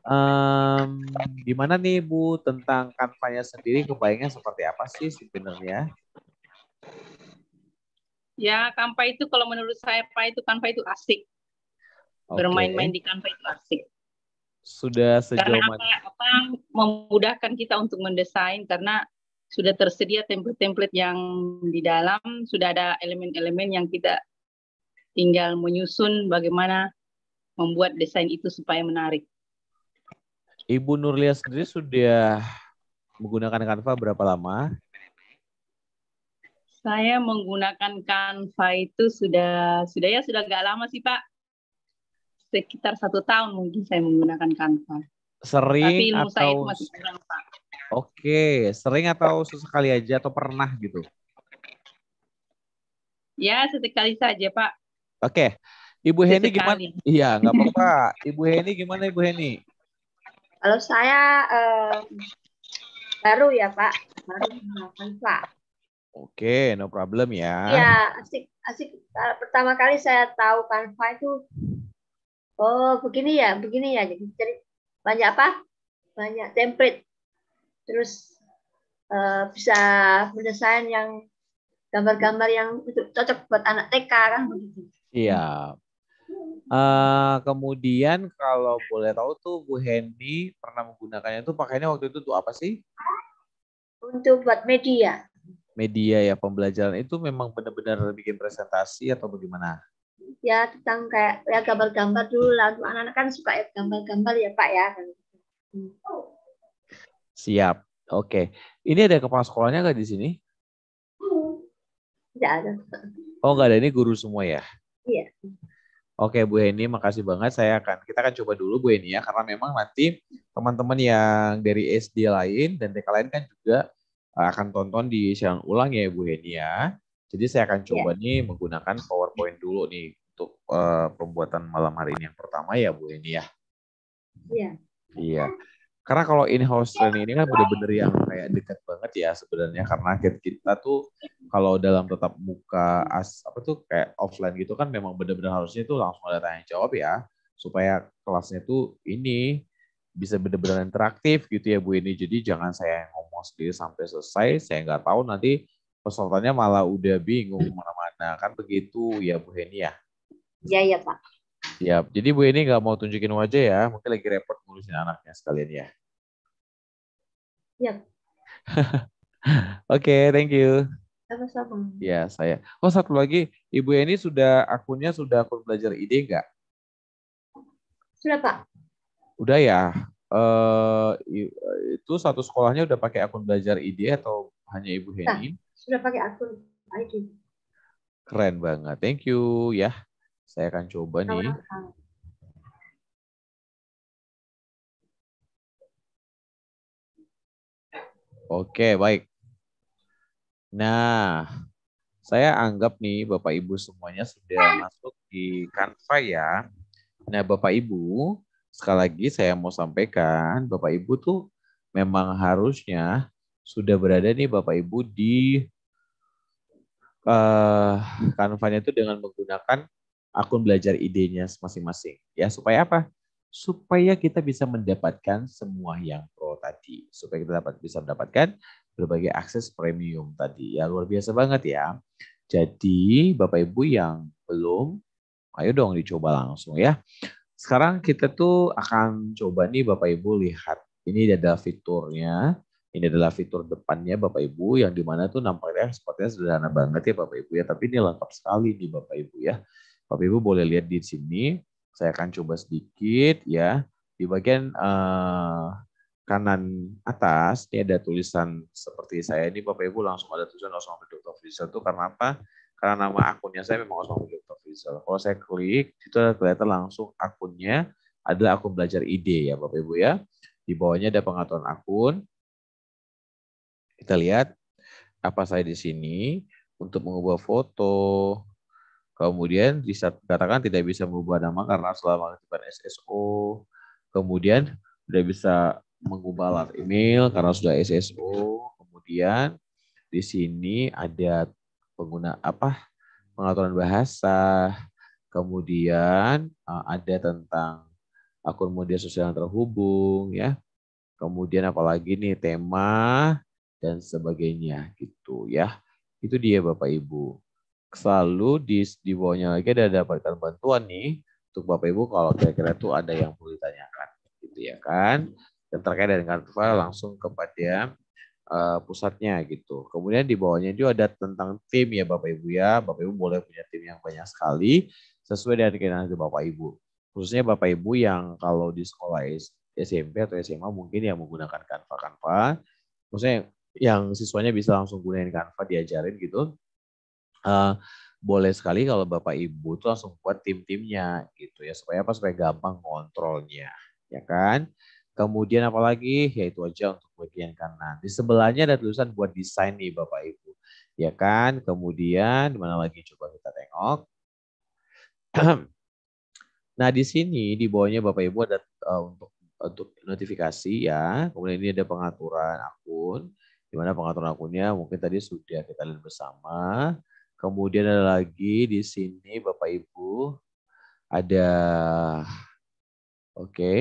Um, gimana nih Bu tentang kanvanya sendiri kebayangnya seperti apa sih sebenarnya? Ya, kanva itu kalau menurut saya Pak itu kanva itu asik. Okay. Bermain-main di kanva itu asik sudah sejauh mana? Apa, apa memudahkan kita untuk mendesain karena sudah tersedia template-template yang di dalam sudah ada elemen-elemen yang kita tinggal menyusun bagaimana membuat desain itu supaya menarik. Ibu Nurlia sendiri sudah menggunakan Canva berapa lama? Saya menggunakan Canva itu sudah sudah ya sudah agak lama sih Pak sekitar satu tahun mungkin saya menggunakan Canva. Sering Tapi ilmu atau masih kurang Pak. Oke, sering atau sesekali aja atau pernah gitu? Ya, sesekali saja, Pak. Oke. Ibu Heni gimana? Iya, nggak apa-apa. Ibu Heni gimana Ibu Heni? Kalau saya um, baru ya, Pak. Baru menggunakan Pak. Oke, no problem ya. Iya, asik asik pertama kali saya tahu Canva itu Oh, begini ya, begini ya. Jadi, jadi banyak apa? Banyak template. Terus uh, bisa mendesain yang gambar-gambar yang cocok buat anak TK kan begitu. Iya. Uh, kemudian kalau boleh tahu tuh Bu Hendy pernah menggunakannya tuh pakainya waktu itu tuh apa sih? Untuk buat media. Media ya pembelajaran itu memang benar-benar bikin presentasi atau bagaimana? ya tentang kayak ya gambar-gambar dulu Lagu anak-anak kan suka ya gambar-gambar ya Pak ya. Siap. Oke. Ini ada kepala sekolahnya nggak di sini? Tidak ada. Oh nggak ada ini guru semua ya? Iya. Oke Bu Heni, makasih banget. Saya akan kita akan coba dulu Bu Heni ya, karena memang nanti teman-teman yang dari SD lain dan TK lain kan juga eh, akan tonton di siang ulang ya Bu Heni ya. Jadi saya akan iya. coba yeah. nih menggunakan PowerPoint dulu nih untuk uh, pembuatan malam hari ini yang pertama ya Bu ini ya. Iya. Yeah. Iya. Karena kalau in-house iya. training ini kan bener-bener yang kayak dekat banget ya sebenarnya karena kita tuh kalau dalam tetap muka as apa tuh kayak offline gitu kan memang bener-bener harusnya itu langsung ada tanya jawab ya supaya kelasnya tuh ini bisa bener-bener interaktif gitu ya Bu ini. Jadi jangan saya ngomong sendiri sampai selesai, saya nggak tahu nanti pesertanya malah udah bingung kemana-mana kan begitu ya Bu Heni ya iya iya Pak Ya, jadi Bu Heni nggak mau tunjukin wajah ya mungkin lagi repot ngurusin anaknya sekalian ya iya oke okay, thank you sama-sama ya saya oh satu lagi Ibu Heni sudah akunnya sudah akun belajar ide nggak sudah Pak udah ya uh, itu satu sekolahnya udah pakai akun belajar ID atau hanya Ibu Heni? sudah pakai akun ID. Keren banget. Thank you ya. Saya akan coba Sama -sama. nih. Oke, baik. Nah, saya anggap nih Bapak Ibu semuanya sudah masuk di Canva ya. Nah, Bapak Ibu, sekali lagi saya mau sampaikan, Bapak Ibu tuh memang harusnya sudah berada nih Bapak Ibu di uh, eh, kanvanya itu dengan menggunakan akun belajar idenya masing-masing. Ya, supaya apa? Supaya kita bisa mendapatkan semua yang pro tadi. Supaya kita dapat bisa mendapatkan berbagai akses premium tadi. Ya, luar biasa banget ya. Jadi, Bapak Ibu yang belum, ayo dong dicoba langsung ya. Sekarang kita tuh akan coba nih Bapak Ibu lihat. Ini ada fiturnya ini adalah fitur depannya Bapak Ibu yang dimana tuh nampaknya sepertinya sederhana banget ya Bapak Ibu ya, tapi ini lengkap sekali nih Bapak Ibu ya. Bapak Ibu boleh lihat di sini, saya akan coba sedikit ya. Di bagian uh, kanan atas ini ada tulisan seperti saya ini Bapak Ibu langsung ada tulisan langsung ke Dr. visual. itu karena apa? Karena nama akunnya saya memang langsung ke Dr. visual. Kalau saya klik, itu kelihatan langsung akunnya adalah akun belajar ide ya Bapak Ibu ya. Di bawahnya ada pengaturan akun, kita lihat apa saya di sini untuk mengubah foto. Kemudian bisa dikatakan tidak bisa mengubah nama karena selama ketipan SSO. Kemudian sudah bisa mengubah alat email karena sudah SSO. Kemudian di sini ada pengguna apa pengaturan bahasa. Kemudian eh, ada tentang akun media sosial yang terhubung ya. Kemudian apalagi nih tema dan sebagainya gitu ya. Itu dia Bapak Ibu. Selalu di, di bawahnya lagi ada dapatkan bantuan nih untuk Bapak Ibu kalau kira-kira itu ada yang perlu ditanyakan gitu ya kan. Dan terkait dengan file langsung kepada uh, eh, pusatnya gitu. Kemudian di bawahnya juga ada tentang tim ya Bapak Ibu ya. Bapak Ibu boleh punya tim yang banyak sekali sesuai dengan keinginan Bapak Ibu. Khususnya Bapak Ibu yang kalau di sekolah SMP atau SMA mungkin yang menggunakan Canva-Canva. Maksudnya yang siswanya bisa langsung gunain Canva diajarin gitu. Uh, boleh sekali kalau Bapak Ibu tuh langsung buat tim-timnya gitu ya supaya apa supaya gampang kontrolnya ya kan. Kemudian apalagi yaitu aja untuk bagian kanan. Di sebelahnya ada tulisan buat desain nih Bapak Ibu. Ya kan? Kemudian di mana lagi coba kita tengok. nah, di sini di bawahnya Bapak Ibu ada uh, untuk untuk notifikasi ya. Kemudian ini ada pengaturan akun di mana pengaturan akunnya mungkin tadi sudah kita lihat bersama. Kemudian ada lagi di sini Bapak Ibu ada oke okay,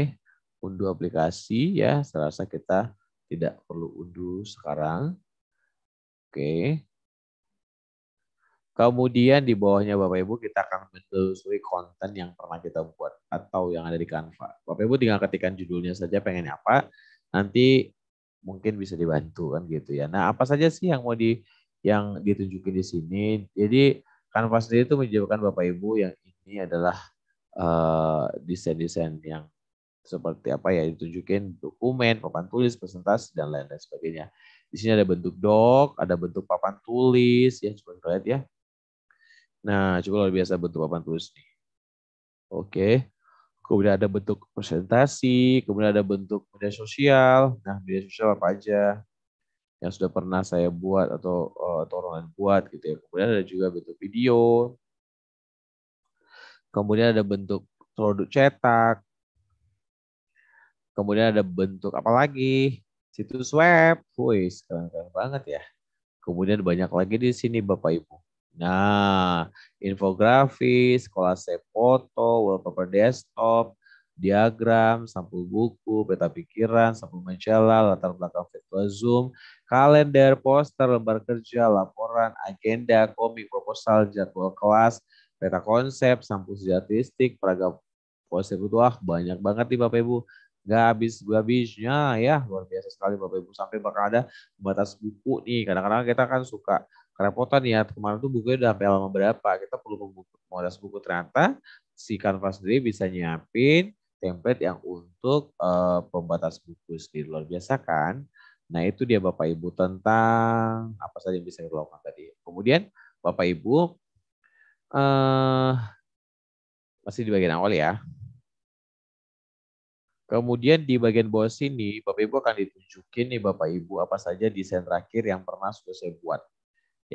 unduh aplikasi ya. Saya rasa kita tidak perlu unduh sekarang. Oke. Okay. Kemudian di bawahnya Bapak Ibu kita akan menelusuri konten yang pernah kita buat atau yang ada di Canva. Bapak Ibu tinggal ketikkan judulnya saja pengen apa. Nanti mungkin bisa dibantu kan gitu ya. Nah, apa saja sih yang mau di yang ditunjukin di sini? Jadi kanvasnya sendiri itu menjawabkan Bapak Ibu yang ini adalah eh, desain-desain uh, yang seperti apa ya ditunjukin dokumen, papan tulis, presentasi dan lain-lain sebagainya. Di sini ada bentuk dok, ada bentuk papan tulis ya coba kita lihat ya. Nah, coba luar biasa bentuk papan tulis nih. Oke kemudian ada bentuk presentasi, kemudian ada bentuk media sosial. Nah, media sosial apa aja yang sudah pernah saya buat atau eh, atau orang lain buat gitu ya. Kemudian ada juga bentuk video. Kemudian ada bentuk produk cetak. Kemudian ada bentuk apa lagi? Situs web. Wih, sekarang keren banget ya. Kemudian banyak lagi di sini Bapak Ibu. Nah, infografis, kolase foto, wallpaper desktop, diagram, sampul buku, peta pikiran, sampul majalah, latar belakang virtual Zoom, kalender, poster, lembar kerja, laporan, agenda, komik, proposal, jadwal kelas, peta konsep, sampul statistik, peragam konsep itu wah banyak banget nih Bapak Ibu. Gak habis gak habisnya ya luar biasa sekali Bapak Ibu sampai bakal ada batas buku nih. Kadang-kadang kita kan suka kerepotan ya kemarin tuh bukunya udah sampai lama berapa kita perlu modal buku ternyata si kanvas sendiri bisa nyiapin template yang untuk uh, pembatas buku sendiri luar biasa kan nah itu dia Bapak Ibu tentang apa saja yang bisa dilakukan tadi kemudian Bapak Ibu uh, masih di bagian awal ya Kemudian di bagian bawah sini, Bapak Ibu akan ditunjukin nih Bapak Ibu apa saja desain terakhir yang pernah sudah saya buat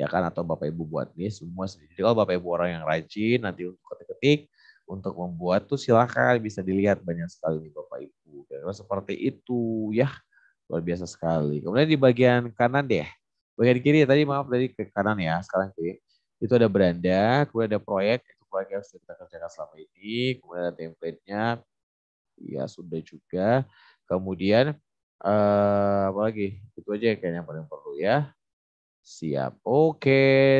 ya kan atau Bapak Ibu buat nih semua sendiri. Jadi kalau Bapak Ibu orang yang rajin nanti untuk ketik-ketik untuk membuat tuh silakan bisa dilihat banyak sekali nih Bapak Ibu. Karena seperti itu ya luar biasa sekali. Kemudian di bagian kanan deh, bagian kiri tadi maaf tadi ke kanan ya sekarang kiri. Itu ada beranda, kemudian ada proyek, itu proyek yang sudah kita kerjakan selama ini, kemudian ada template-nya, ya sudah juga. Kemudian eh, apa lagi? Itu aja yang kayaknya yang paling perlu ya. Siap. Oke,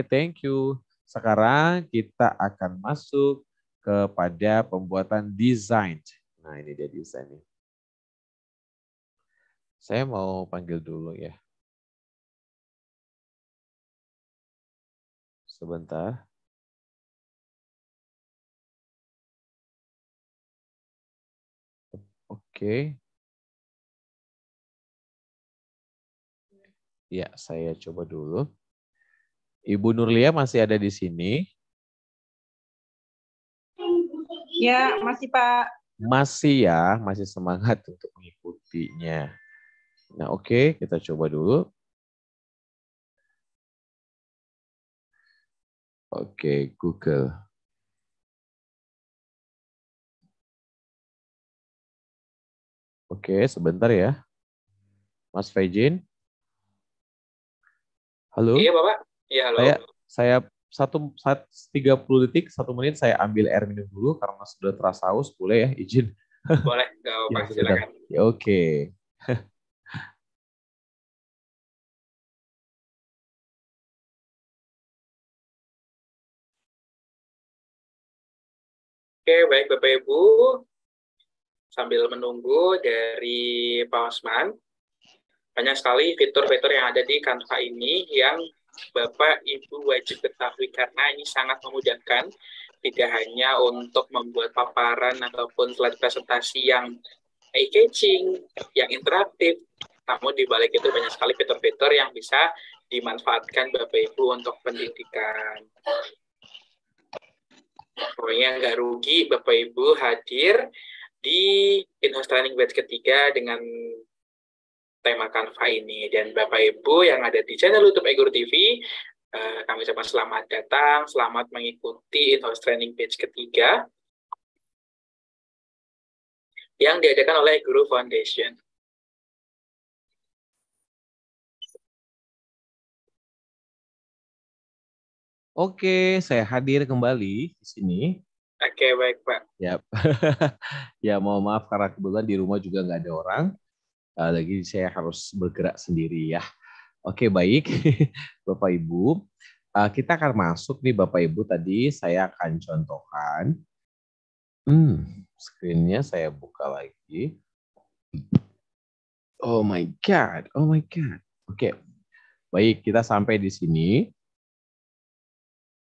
thank you. Sekarang kita akan masuk kepada pembuatan desain. Nah, ini dia desainnya. Saya mau panggil dulu ya. Sebentar. Oke. Okay. Ya, saya coba dulu. Ibu Nurlia masih ada di sini? Ya, masih Pak. Masih ya, masih semangat untuk mengikutinya. Nah oke, okay, kita coba dulu. Oke, okay, Google. Oke, okay, sebentar ya. Mas Fejin. Halo. Iya, Bapak. Iya, halo. Saya, saya satu saat puluh detik, satu menit saya ambil air minum dulu karena sudah terasa haus. Boleh ya, izin? Boleh, enggak apa-apa. ya, silakan. Ya, oke. Okay. Oke, baik Bapak Ibu. Sambil menunggu dari Pak Osman, banyak sekali fitur-fitur yang ada di Canva ini yang Bapak Ibu wajib ketahui karena ini sangat memudahkan tidak hanya untuk membuat paparan ataupun slide presentasi yang eye catching, yang interaktif, namun di balik itu banyak sekali fitur-fitur yang bisa dimanfaatkan Bapak Ibu untuk pendidikan. Pokoknya nggak rugi Bapak Ibu hadir di in-house training batch ketiga dengan tema kanva ini. Dan Bapak Ibu yang ada di channel YouTube Eguru TV, eh, kami ucapkan selamat datang, selamat mengikuti in-house training batch ketiga yang diadakan oleh Guru Foundation. Oke, saya hadir kembali di sini. Oke, baik Pak. Yap. ya, mohon maaf karena kebetulan di rumah juga nggak ada orang. Eh, lagi saya harus bergerak sendiri ya. Oke baik, Bapak Ibu, eh, kita akan masuk nih Bapak Ibu tadi saya akan contohkan. Hmm, screennya saya buka lagi. Oh my god, oh my god. Oke, baik kita sampai di sini.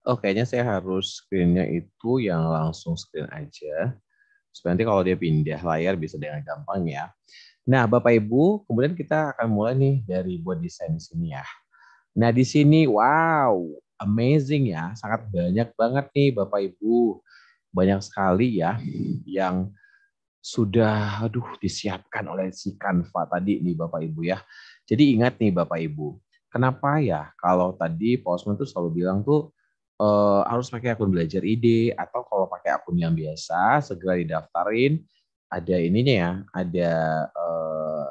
Oh, kayaknya saya harus screennya itu yang langsung screen aja. Supaya nanti kalau dia pindah layar bisa dengan gampang ya. Nah, Bapak Ibu, kemudian kita akan mulai nih dari buat desain di sini ya. Nah, di sini wow, amazing ya, sangat banyak banget nih Bapak Ibu. Banyak sekali ya yang sudah aduh disiapkan oleh si Canva tadi nih Bapak Ibu ya. Jadi ingat nih Bapak Ibu, kenapa ya kalau tadi Pak tuh selalu bilang tuh eh, harus pakai akun belajar ide atau kalau pakai akun yang biasa segera didaftarin ada ininya ya, ada uh,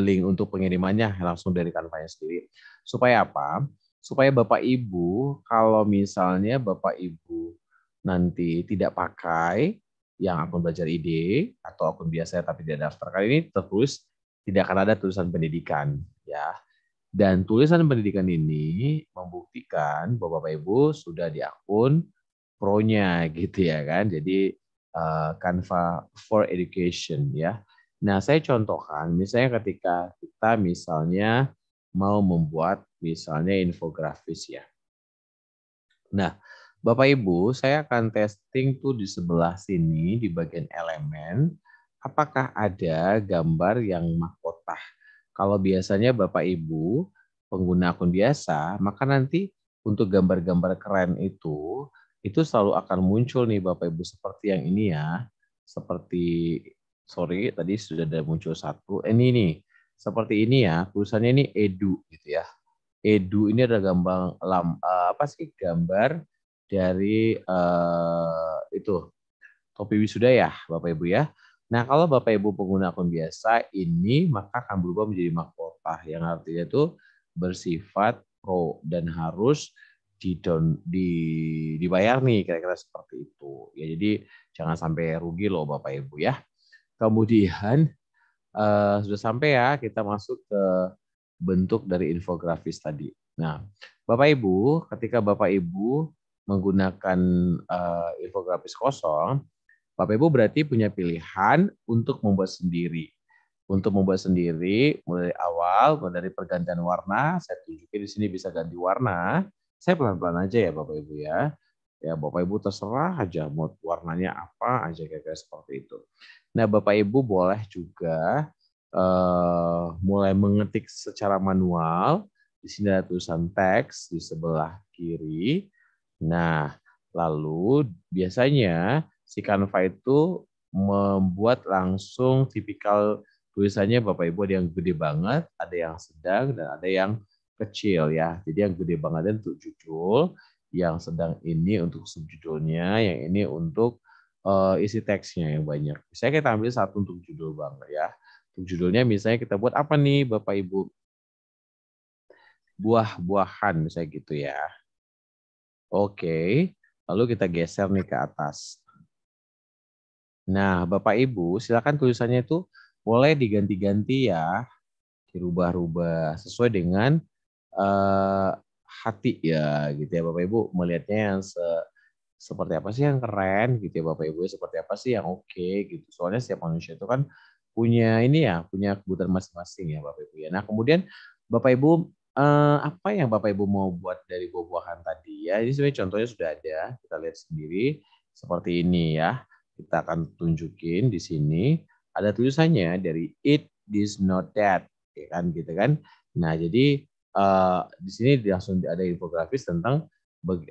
link untuk pengirimannya langsung dari kanvanya sendiri. Supaya apa? Supaya Bapak Ibu kalau misalnya Bapak Ibu nanti tidak pakai yang akun belajar ide atau akun biasa tapi tidak daftar kali ini terus tidak akan ada tulisan pendidikan ya. Dan tulisan pendidikan ini membuktikan bahwa Bapak Ibu sudah di akun pronya gitu ya kan. Jadi Eh, Canva for Education ya. Nah, saya contohkan misalnya ketika kita misalnya mau membuat misalnya infografis ya. Nah, Bapak Ibu, saya akan testing tuh di sebelah sini di bagian elemen apakah ada gambar yang mahkota. Kalau biasanya Bapak Ibu pengguna akun biasa, maka nanti untuk gambar-gambar keren itu itu selalu akan muncul nih Bapak Ibu seperti yang ini ya. Seperti sorry tadi sudah ada muncul satu. Eh, ini nih seperti ini ya. Tulisannya ini edu gitu ya. Edu ini ada gambar lam, eh, apa sih gambar dari uh, itu topi wisuda ya Bapak Ibu ya. Nah, kalau Bapak Ibu pengguna akun biasa ini maka akan berubah menjadi mahkota yang artinya itu bersifat pro dan harus di down di dibayar nih kira-kira seperti itu ya jadi jangan sampai rugi loh bapak ibu ya kemudian uh, sudah sampai ya kita masuk ke bentuk dari infografis tadi nah bapak ibu ketika bapak ibu menggunakan uh, infografis kosong bapak ibu berarti punya pilihan untuk membuat sendiri untuk membuat sendiri mulai awal mulai dari pergantian warna saya tunjukin di sini bisa ganti warna saya pelan-pelan aja ya Bapak Ibu ya. Ya Bapak Ibu terserah aja mau warnanya apa aja kayak seperti itu. Nah Bapak Ibu boleh juga uh, mulai mengetik secara manual. Di sini ada tulisan teks di sebelah kiri. Nah lalu biasanya si Canva itu membuat langsung tipikal tulisannya Bapak Ibu ada yang gede banget, ada yang sedang, dan ada yang kecil ya. Jadi yang gede banget untuk judul, yang sedang ini untuk subjudulnya, yang ini untuk uh, isi teksnya yang banyak. saya kita ambil satu untuk judul bang ya. Untuk judulnya misalnya kita buat apa nih Bapak Ibu? Buah-buahan misalnya gitu ya. Oke, lalu kita geser nih ke atas. Nah, Bapak Ibu, silakan tulisannya itu boleh diganti-ganti ya, dirubah-rubah sesuai dengan uh, hati ya gitu ya Bapak Ibu melihatnya yang se seperti apa sih yang keren gitu ya Bapak Ibu ya, seperti apa sih yang oke okay, gitu soalnya setiap manusia itu kan punya ini ya punya kebutuhan masing-masing ya Bapak Ibu ya nah kemudian Bapak Ibu eh, apa yang Bapak Ibu mau buat dari buah-buahan tadi ya ini sebenarnya contohnya sudah ada kita lihat sendiri seperti ini ya kita akan tunjukin di sini ada tulisannya dari it is not that ya kan gitu kan nah jadi uh, di sini langsung ada infografis tentang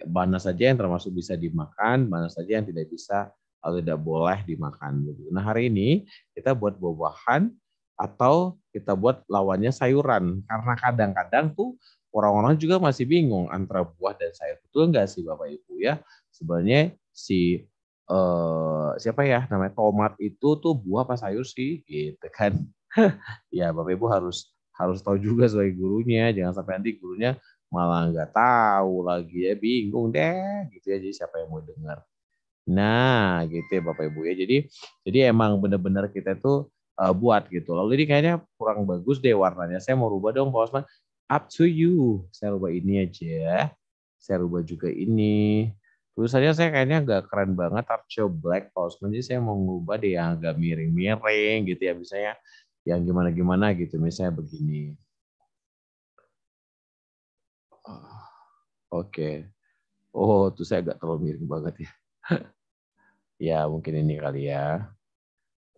mana saja yang termasuk bisa dimakan, mana saja yang tidak bisa atau tidak boleh dimakan. Nah hari ini kita buat buah-buahan atau kita buat lawannya sayuran karena kadang-kadang tuh orang-orang juga masih bingung antara buah dan sayur betul nggak sih bapak ibu ya sebenarnya si eh, siapa ya namanya tomat itu tuh buah apa sayur sih gitu kan ya bapak ibu harus harus tahu juga sebagai gurunya jangan sampai nanti gurunya malah nggak tahu lagi ya bingung deh gitu ya jadi siapa yang mau dengar nah gitu ya bapak ibu ya jadi jadi emang benar-benar kita itu uh, buat gitu lalu ini kayaknya kurang bagus deh warnanya saya mau rubah dong Pak up to you saya rubah ini aja saya rubah juga ini tulisannya saya kayaknya agak keren banget Archo Black Pak Osman jadi saya mau ngubah deh yang agak miring-miring gitu ya misalnya yang gimana-gimana gitu. Misalnya begini. Ah, oke. Okay. Oh, tuh saya agak terlalu miring banget ya. ya, mungkin ini kali ya.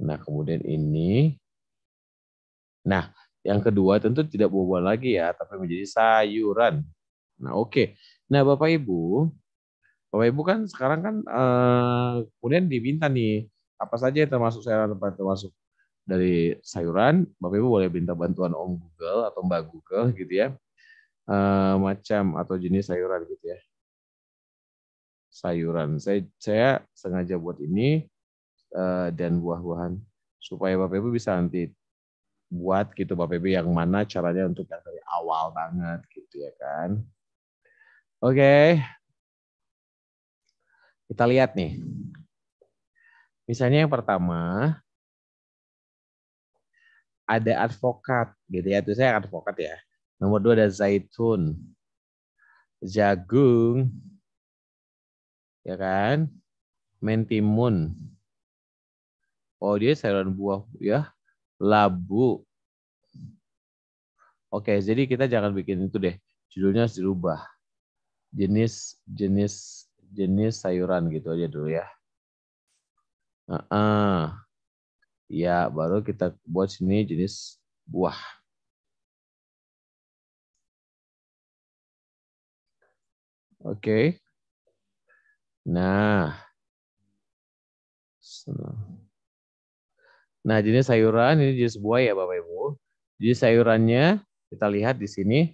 Nah, kemudian ini. Nah, yang kedua tentu tidak buah-buahan lagi ya, tapi menjadi sayuran. Nah, oke. Okay. Nah, Bapak Ibu, Bapak Ibu kan sekarang kan eh, kemudian diminta nih apa saja yang termasuk sayuran termasuk dari sayuran, Bapak Ibu boleh minta bantuan Om Google atau Mbak Google gitu ya. E, macam atau jenis sayuran gitu ya. Sayuran. Saya saya sengaja buat ini e, dan buah-buahan supaya Bapak Ibu bisa nanti buat gitu Bapak Ibu yang mana caranya untuk yang dari awal banget gitu ya kan. Oke. Kita lihat nih. Misalnya yang pertama, ada advokat gitu ya. Itu saya advokat ya. Nomor dua ada zaitun. Jagung. Ya kan? Mentimun. Oh, dia sayuran buah ya. Labu. Oke, jadi kita jangan bikin itu deh. Judulnya harus dirubah. Jenis jenis jenis sayuran gitu aja dulu ya. Uh -uh ya baru kita buat sini jenis buah. Oke. Okay. Nah. Nah, jenis sayuran ini jenis buah ya Bapak Ibu. Jenis sayurannya kita lihat di sini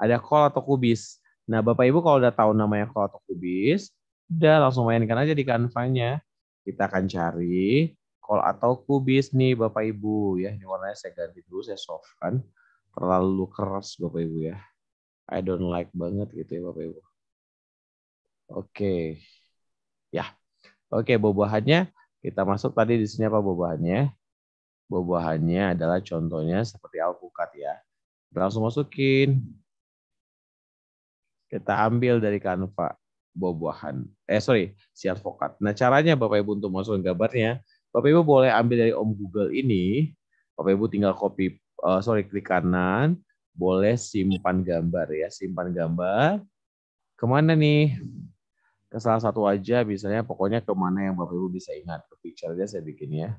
ada kol atau kubis. Nah, Bapak Ibu kalau udah tahu namanya kol atau kubis, udah langsung mainkan aja di kanvanya. Kita akan cari atau kubis nih Bapak Ibu ya. Ini warnanya saya ganti dulu, saya soft kan. Terlalu keras Bapak Ibu ya. I don't like banget gitu ya Bapak Ibu. Oke. Ya. Oke, okay, bobohannya kita masuk tadi di sini apa bobohannya? Bobohannya adalah contohnya seperti alpukat ya. Langsung masukin. Kita ambil dari kanva bobohan. Eh sorry, si alpukat. Nah caranya Bapak Ibu untuk masukin gambarnya, Bapak Ibu boleh ambil dari Om Google ini. Bapak Ibu tinggal copy, uh, sorry klik kanan, boleh simpan gambar ya, simpan gambar. Kemana nih? Ke salah satu aja, misalnya pokoknya kemana yang Bapak Ibu bisa ingat. Ke picture aja saya bikin ya.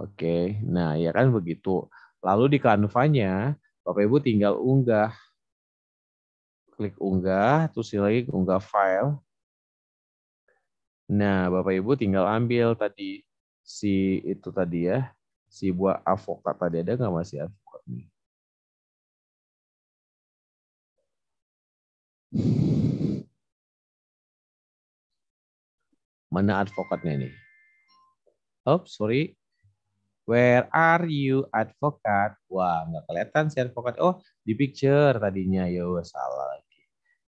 Oke, nah ya kan begitu. Lalu di Canva-nya, Bapak Ibu tinggal unggah. Klik unggah, terus lagi unggah file. Nah, Bapak Ibu tinggal ambil tadi si itu tadi ya, si buah avokat tadi ada nggak masih avokat nih? Mana advokatnya ini? Oh, sorry. Where are you advokat? Wah, nggak kelihatan si advokat. Oh, di picture tadinya. Ya, salah lagi.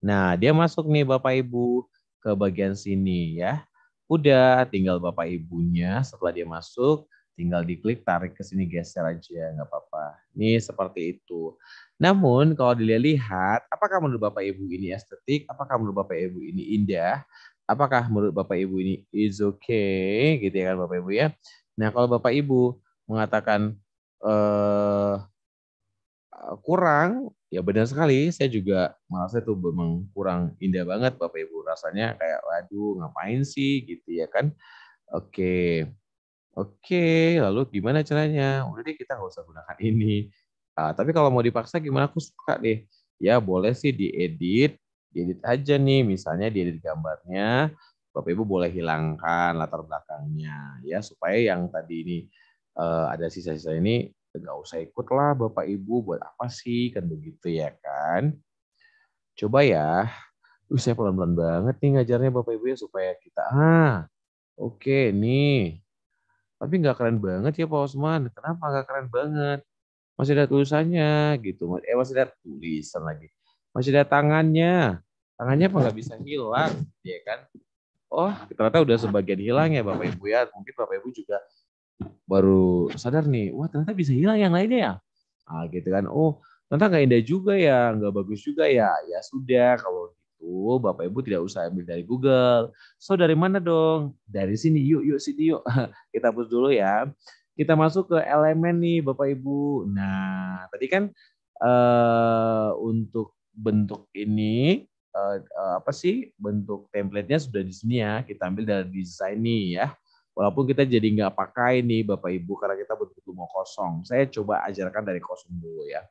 Nah, dia masuk nih Bapak Ibu ke bagian sini ya. Udah, tinggal Bapak Ibunya setelah dia masuk, tinggal diklik tarik ke sini geser aja, nggak apa-apa. Ini seperti itu. Namun kalau dilihat, apakah menurut Bapak Ibu ini estetik? Apakah menurut Bapak Ibu ini indah? Apakah menurut Bapak Ibu ini is okay? Gitu ya kan Bapak Ibu ya. Nah kalau Bapak Ibu mengatakan eh, kurang ya benar sekali saya juga merasa itu memang kurang indah banget Bapak Ibu rasanya kayak waduh ngapain sih gitu ya kan oke oke lalu gimana caranya udah deh kita nggak usah gunakan ini nah, tapi kalau mau dipaksa gimana aku suka deh ya boleh sih diedit diedit aja nih misalnya diedit gambarnya Bapak Ibu boleh hilangkan latar belakangnya ya supaya yang tadi ini eh, ada sisa-sisa ini Gitu. nggak usah ikut lah Bapak Ibu buat apa sih kan begitu ya kan coba ya Duh, pelan-pelan banget nih ngajarnya Bapak Ibu ya supaya kita ah oke okay, nih tapi nggak keren banget ya Pak Osman kenapa nggak keren banget masih ada tulisannya gitu eh masih ada tulisan lagi masih ada tangannya tangannya apa nggak bisa hilang ya kan oh ternyata udah sebagian hilang ya Bapak Ibu ya mungkin Bapak Ibu juga baru sadar nih, wah ternyata bisa hilang yang lainnya ya. Ah gitu kan. Oh, ternyata nggak indah juga ya, nggak bagus juga ya. Ya sudah, kalau gitu Bapak Ibu tidak usah ambil dari Google. So dari mana dong? Dari sini. Yuk, yuk sini yuk. Kita hapus dulu ya. Kita masuk ke elemen nih Bapak Ibu. Nah, tadi kan uh, untuk bentuk ini uh, uh, apa sih bentuk templatenya sudah di sini ya kita ambil dari desain nih ya Walaupun kita jadi nggak pakai nih Bapak Ibu karena kita betul-betul mau kosong. Saya coba ajarkan dari kosong dulu ya.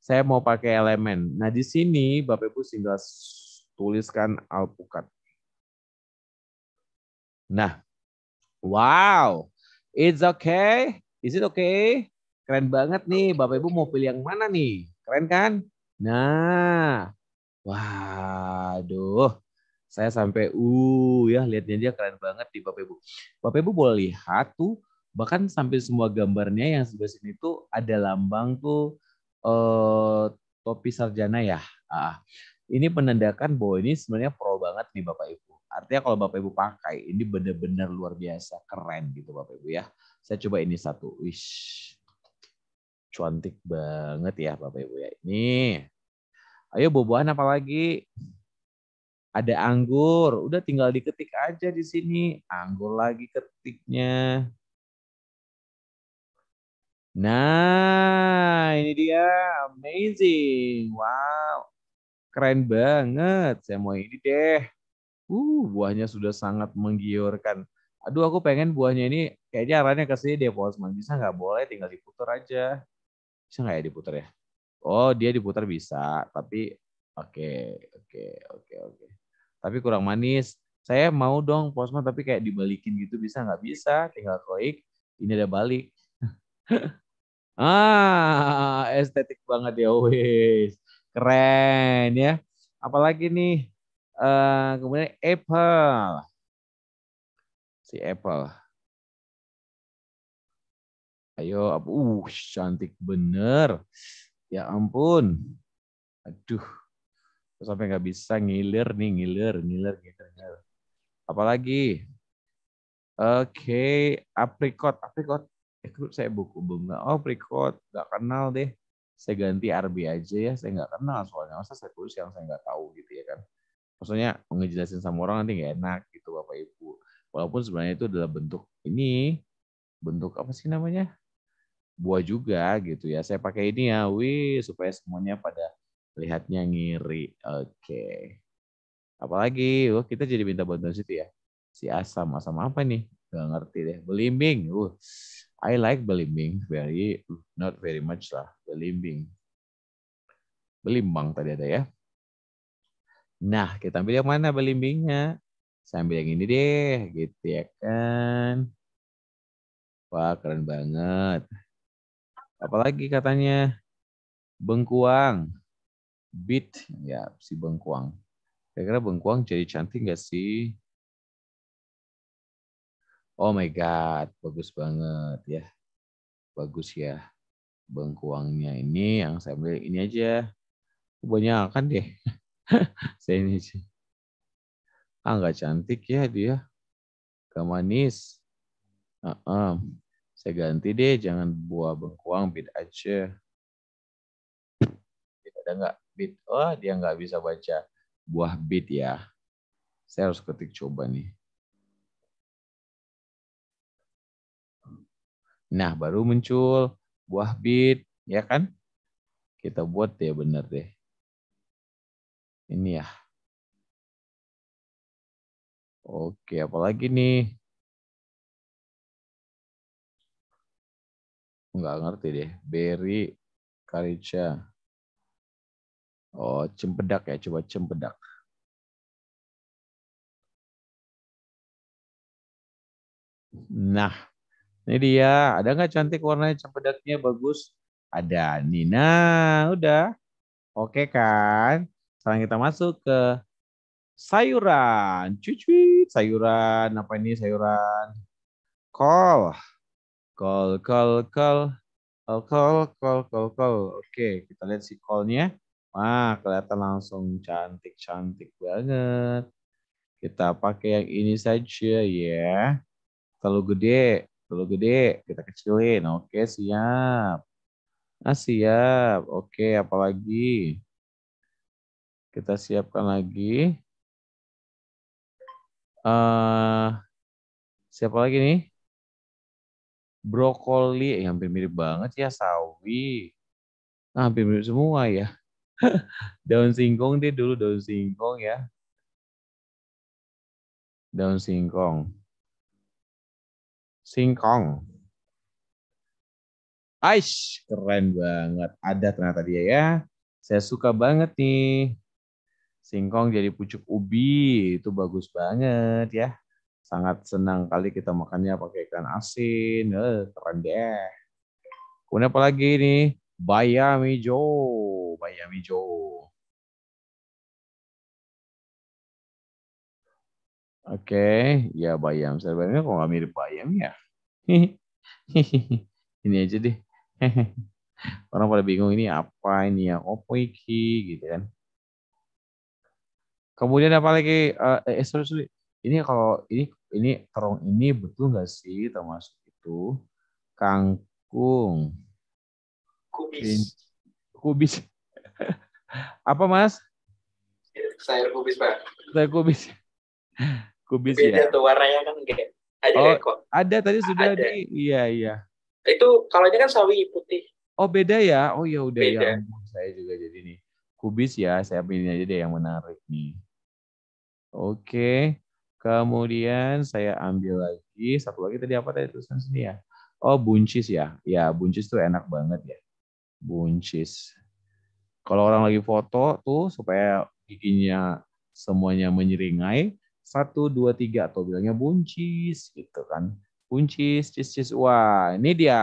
Saya mau pakai elemen. Nah di sini Bapak Ibu tinggal tuliskan alpukat. Nah, wow, it's okay. Is it okay? Keren banget nih, Bapak Ibu mau pilih yang mana nih? Keren kan? Nah, waduh, saya sampai uh ya lihatnya dia keren banget di Bapak Ibu. Bapak Ibu boleh lihat tuh bahkan sampai semua gambarnya yang sebelah sini tuh ada lambang tuh eh, topi sarjana ya. Ah, ini penandakan bahwa ini sebenarnya pro banget nih Bapak Ibu. Artinya kalau Bapak Ibu pakai ini benar-benar luar biasa keren gitu Bapak Ibu ya. Saya coba ini satu. Wish. Cantik banget ya Bapak Ibu ya. Ini. Ayo bobohan apa lagi? ada anggur, udah tinggal diketik aja di sini. Anggur lagi ketiknya. Nah, ini dia. Amazing. Wow. Keren banget. Saya mau ini deh. Uh, buahnya sudah sangat menggiurkan. Aduh, aku pengen buahnya ini kayaknya arahnya ke sini deh, Posman. Bisa nggak? Boleh, tinggal diputar aja. Bisa nggak ya diputar ya? Oh, dia diputar bisa, tapi oke, okay, oke, okay, oke, okay, oke tapi kurang manis. Saya mau dong posma tapi kayak dibalikin gitu bisa nggak bisa? Tinggal koik. Ini ada balik. ah, estetik banget ya wes. Keren ya. Apalagi nih uh, kemudian apple. Si apple. Ayo, uh cantik bener. Ya ampun. Aduh sampai nggak bisa ngiler nih ngiler ngiler ngiler, ngiler. apalagi oke okay. apricot apricot eh, saya buku bunga, oh apricot nggak kenal deh saya ganti RB aja ya saya nggak kenal soalnya masa saya tulis yang saya nggak tahu gitu ya kan maksudnya ngejelasin sama orang nanti nggak enak gitu bapak ibu walaupun sebenarnya itu adalah bentuk ini bentuk apa sih namanya buah juga gitu ya saya pakai ini ya wih supaya semuanya pada Lihatnya ngiri. Oke. Okay. Apalagi, wah kita jadi minta bantuan situ ya. Si asam, asam apa nih? Gak ngerti deh. Belimbing. Uh, I like belimbing very uh, not very much lah. Belimbing. Belimbang tadi ada ya. Nah, kita ambil yang mana belimbingnya? Saya ambil yang ini deh, gitu ya kan. Wah, keren banget. Apalagi katanya bengkuang. Beat ya si bengkuang. Kira-kira bengkuang jadi cantik nggak sih? Oh my god, bagus banget ya. Bagus ya. Bengkuangnya ini yang saya beli ini aja. banyak kan deh. saya ini sih. Ah nggak cantik ya dia. Gak manis. Uh -uh. Saya ganti deh, jangan buah bengkuang, bit aja. Ada nggak? bit. oh, dia nggak bisa baca buah bit ya. Saya harus ketik coba nih. Nah, baru muncul buah bit, ya kan? Kita buat ya bener deh. Ini ya. Oke, apalagi nih? Nggak ngerti deh. Berry, Karicha. Oh, cempedak ya, coba cempedak. Nah, ini dia. Ada nggak cantik warnanya cempedaknya bagus? Ada. Nina, udah. Oke kan? Sekarang kita masuk ke sayuran. Cucuit sayuran. Apa ini sayuran? Kol, kol, kol. Kol, kol, kol, kol, kol. Oke, kita lihat si kolnya. Nah, kelihatan langsung cantik-cantik banget. Kita pakai yang ini saja ya. Terlalu gede, terlalu gede. Kita kecilin. Oke, siap. Nah, siap. Oke, apalagi? Kita siapkan lagi. Uh, siapa lagi nih? Brokoli, yang hampir mirip banget ya, sawi. Nah, hampir mirip semua ya. daun singkong deh dulu daun singkong ya. Daun singkong. Singkong. Aish, keren banget. Ada ternyata dia ya. Saya suka banget nih. Singkong jadi pucuk ubi, itu bagus banget ya. Sangat senang kali kita makannya pakai ikan asin. Eh, keren deh. Kemudian apa lagi nih? Bayamijo, Bayamijo. Oke, okay. ya bayam. Sebenarnya kok nggak mirip bayam ya? ini aja deh. Orang pada bingung ini apa ini ya? Opo iki gitu kan. Kemudian apa lagi? Uh, eh, sorry, sorry. Ini kalau ini ini terong ini betul nggak sih termasuk itu kangkung? Kubis. Iya. Kubis. Apa mas? Sayur kubis pak. Sayur kubis. Kubis Beda ya. tuh warnanya kan kayak ada oh, kok. Ada tadi sudah ada. di. Iya iya. Itu kalau ini kan sawi putih. Oh beda ya. Oh ya udah ya. Saya juga jadi nih. Kubis ya. Saya pilih aja deh yang menarik nih. Oke. Kemudian saya ambil lagi satu lagi tadi apa tadi tulisan sini ya? Oh buncis ya. Ya buncis tuh enak banget ya buncis. Kalau orang lagi foto tuh supaya giginya semuanya menyeringai, satu, dua, tiga, atau bilangnya buncis gitu kan. Buncis, cis, cis, wah ini dia.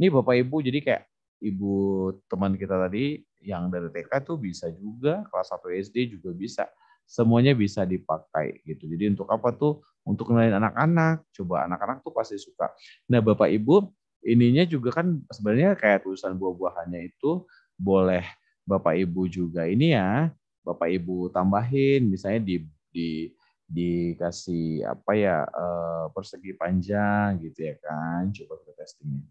Ini Bapak Ibu jadi kayak ibu teman kita tadi yang dari TK tuh bisa juga, kelas 1 SD juga bisa. Semuanya bisa dipakai gitu. Jadi untuk apa tuh? Untuk kenalin anak-anak. Coba anak-anak tuh pasti suka. Nah Bapak Ibu ininya juga kan sebenarnya kayak tulisan buah-buahannya itu boleh Bapak Ibu juga ini ya, Bapak Ibu tambahin misalnya di di dikasih apa ya eh, persegi panjang gitu ya kan. Coba kita testingnya.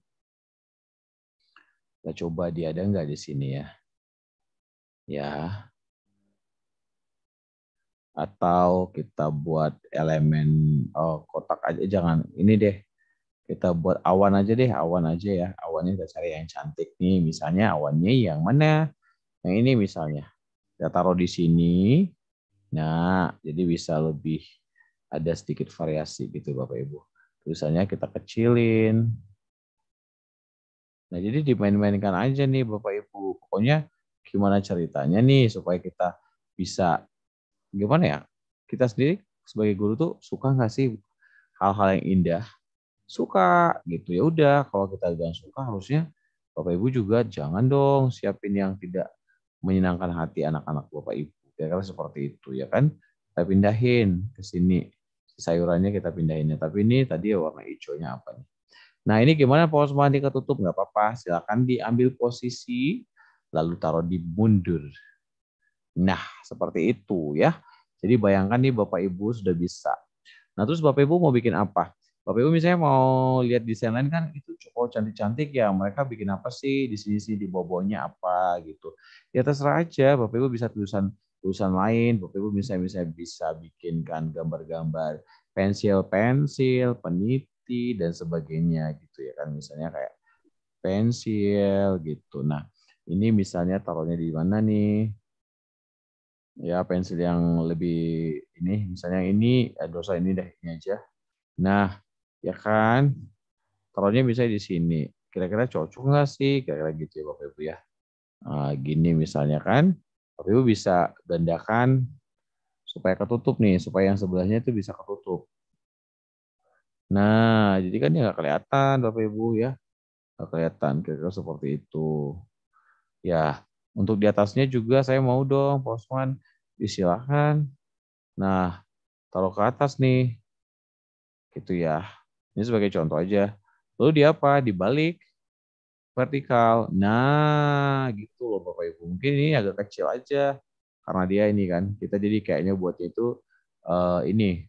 Kita coba dia ada nggak di sini ya. Ya. Atau kita buat elemen oh, kotak aja jangan ini deh kita buat awan aja deh, awan aja ya. Awannya kita cari yang cantik nih. Misalnya awannya yang mana? Yang ini misalnya. Kita taruh di sini. Nah, jadi bisa lebih ada sedikit variasi gitu Bapak Ibu. Tulisannya kita kecilin. Nah, jadi dimain-mainkan aja nih Bapak Ibu. Pokoknya gimana ceritanya nih supaya kita bisa gimana ya? Kita sendiri sebagai guru tuh suka nggak sih hal-hal yang indah suka gitu ya udah kalau kita jangan suka harusnya bapak ibu juga jangan dong siapin yang tidak menyenangkan hati anak-anak bapak ibu kira-kira ya kan, seperti itu ya kan kita pindahin ke sini sayurannya kita pindahinnya tapi ini tadi ya warna hijaunya apa nih nah ini gimana pak Osman ketutup nggak apa-apa silakan diambil posisi lalu taruh di mundur nah seperti itu ya jadi bayangkan nih bapak ibu sudah bisa nah terus bapak ibu mau bikin apa Bapak Ibu misalnya mau lihat desain lain kan itu cukup cantik-cantik ya mereka bikin apa sih di sini sini di bobonya apa gitu ya terserah aja Bapak Ibu bisa tulisan tulisan lain Bapak Ibu misalnya bisa bisa bikinkan gambar-gambar pensil-pensil peniti dan sebagainya gitu ya kan misalnya kayak pensil gitu nah ini misalnya taruhnya di mana nih ya pensil yang lebih ini misalnya ini eh, dosa ini deh ini aja nah ya kan? Taruhnya bisa di sini. Kira-kira cocok nggak sih? Kira-kira gitu ya Bapak Ibu ya. Nah, gini misalnya kan, Bapak Ibu bisa gandakan supaya ketutup nih, supaya yang sebelahnya itu bisa ketutup. Nah, jadi kan ya nggak kelihatan Bapak Ibu ya. Nggak kelihatan, kira-kira seperti itu. Ya, untuk di atasnya juga saya mau dong, Posman. disilahkan. Nah, taruh ke atas nih. Gitu ya. Ini sebagai contoh aja. Lalu dia apa? Dibalik vertikal. Nah, gitu loh Bapak Ibu. Mungkin ini agak kecil aja karena dia ini kan. Kita jadi kayaknya buat itu uh, ini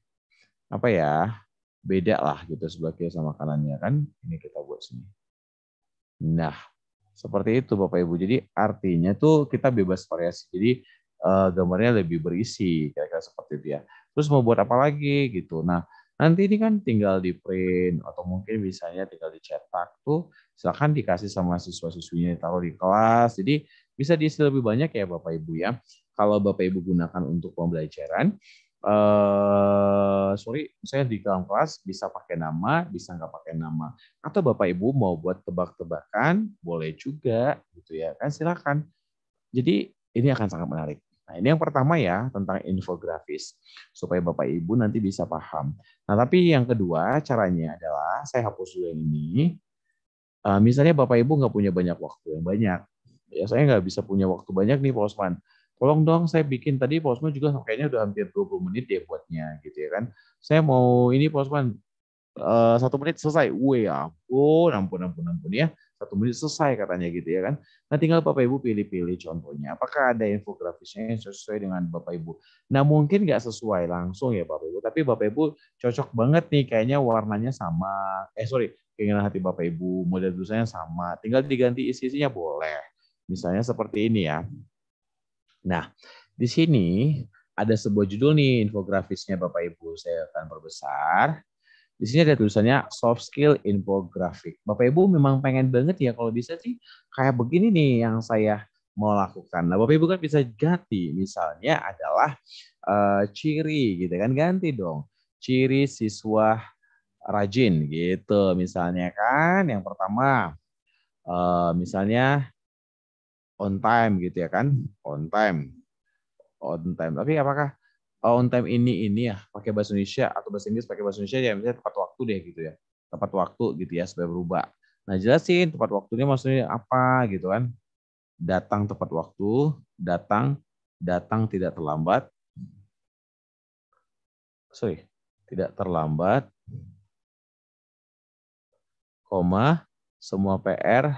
apa ya? Beda lah gitu sebelah kiri sama kanannya kan. Ini kita buat sini. Nah, seperti itu Bapak Ibu. Jadi artinya tuh kita bebas variasi. Jadi uh, gambarnya lebih berisi kira-kira seperti itu ya. Terus mau buat apa lagi gitu. Nah, Nanti ini kan tinggal di print atau mungkin misalnya tinggal dicetak tuh silakan dikasih sama siswa-siswinya ditaruh di kelas. Jadi bisa diisi lebih banyak ya Bapak Ibu ya. Kalau Bapak Ibu gunakan untuk pembelajaran, eh, sorry, saya di dalam kelas bisa pakai nama, bisa nggak pakai nama. Atau Bapak Ibu mau buat tebak-tebakan, boleh juga gitu ya kan silakan. Jadi ini akan sangat menarik. Nah, ini yang pertama ya tentang infografis supaya Bapak Ibu nanti bisa paham. Nah, tapi yang kedua caranya adalah saya hapus dulu yang ini. Uh, misalnya Bapak Ibu nggak punya banyak waktu yang banyak. Ya, saya nggak bisa punya waktu banyak nih, Pak Osman. Tolong dong saya bikin tadi Pak Osman juga kayaknya udah hampir 20 menit deh ya buatnya gitu ya kan. Saya mau ini Pak Osman eh, satu menit selesai. Wih, ampun, ampun, ampun, ampun ya satu menit selesai katanya gitu ya kan. Nah tinggal Bapak Ibu pilih-pilih contohnya. Apakah ada infografisnya yang sesuai dengan Bapak Ibu. Nah mungkin nggak sesuai langsung ya Bapak Ibu. Tapi Bapak Ibu cocok banget nih kayaknya warnanya sama. Eh sorry keinginan hati Bapak Ibu. Model tulisannya sama. Tinggal diganti isi-isinya boleh. Misalnya seperti ini ya. Nah di sini ada sebuah judul nih infografisnya Bapak Ibu. Saya akan perbesar. Di sini ada tulisannya soft skill infographic. Bapak Ibu memang pengen banget ya kalau bisa sih kayak begini nih yang saya mau lakukan. Nah, Bapak Ibu kan bisa ganti misalnya adalah uh, ciri gitu kan ganti dong. Ciri siswa rajin gitu misalnya kan yang pertama uh, misalnya on time gitu ya kan on time on time tapi apakah Oh, on time ini ini ya pakai bahasa Indonesia atau bahasa Inggris pakai bahasa Indonesia ya misalnya tepat waktu deh gitu ya tepat waktu gitu ya supaya berubah nah jelasin tepat waktunya maksudnya apa gitu kan datang tepat waktu datang datang tidak terlambat sorry tidak terlambat koma semua PR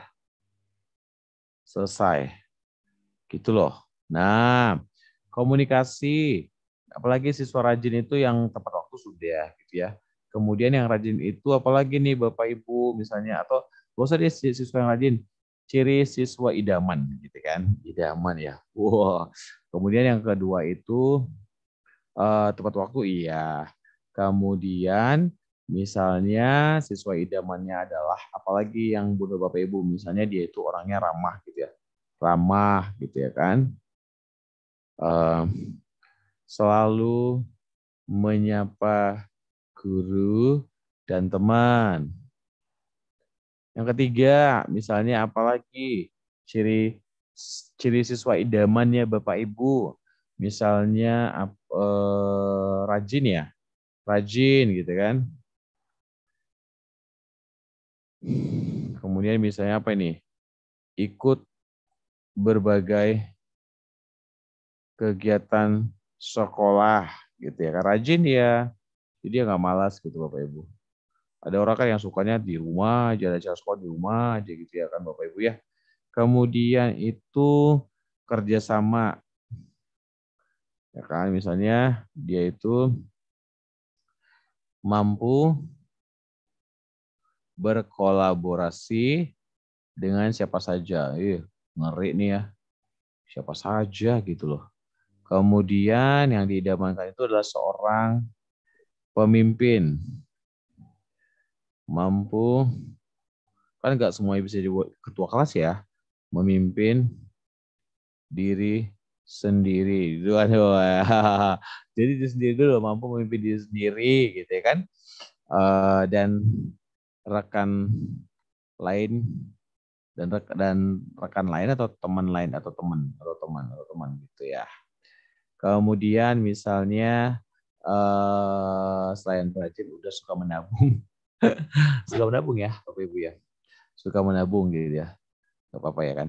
selesai gitu loh nah komunikasi apalagi siswa rajin itu yang tepat waktu sudah gitu ya kemudian yang rajin itu apalagi nih bapak ibu misalnya atau gak usah deh siswa yang rajin ciri siswa idaman gitu kan idaman ya wow kemudian yang kedua itu uh, tepat waktu iya kemudian misalnya siswa idamannya adalah apalagi yang bunuh bapak ibu misalnya dia itu orangnya ramah gitu ya ramah gitu ya kan Uh, selalu menyapa guru dan teman. Yang ketiga, misalnya apalagi ciri ciri siswa idamannya Bapak Ibu. Misalnya eh, rajin ya. Rajin gitu kan. Kemudian misalnya apa ini? Ikut berbagai kegiatan sekolah gitu ya. kan rajin ya. Jadi dia nggak malas gitu Bapak Ibu. Ada orang kan yang sukanya di rumah jalan-jalan sekolah di rumah aja gitu ya kan Bapak Ibu ya. Kemudian itu kerjasama. Ya kan, misalnya dia itu mampu berkolaborasi dengan siapa saja. Ih, ngeri nih ya. Siapa saja gitu loh. Kemudian yang diidamankan itu adalah seorang pemimpin. Mampu, kan nggak semua bisa dibuat ketua kelas ya, memimpin diri sendiri. Itu kan, jadi diri sendiri dulu mampu memimpin diri sendiri gitu ya kan. Eh, dan rekan lain dan rekan, dan rekan lain atau teman lain atau teman atau teman atau teman gitu ya. Kemudian misalnya eh, selain rajin udah suka menabung. suka menabung ya Bapak Ibu ya. Suka menabung gitu ya. Gak apa-apa ya kan.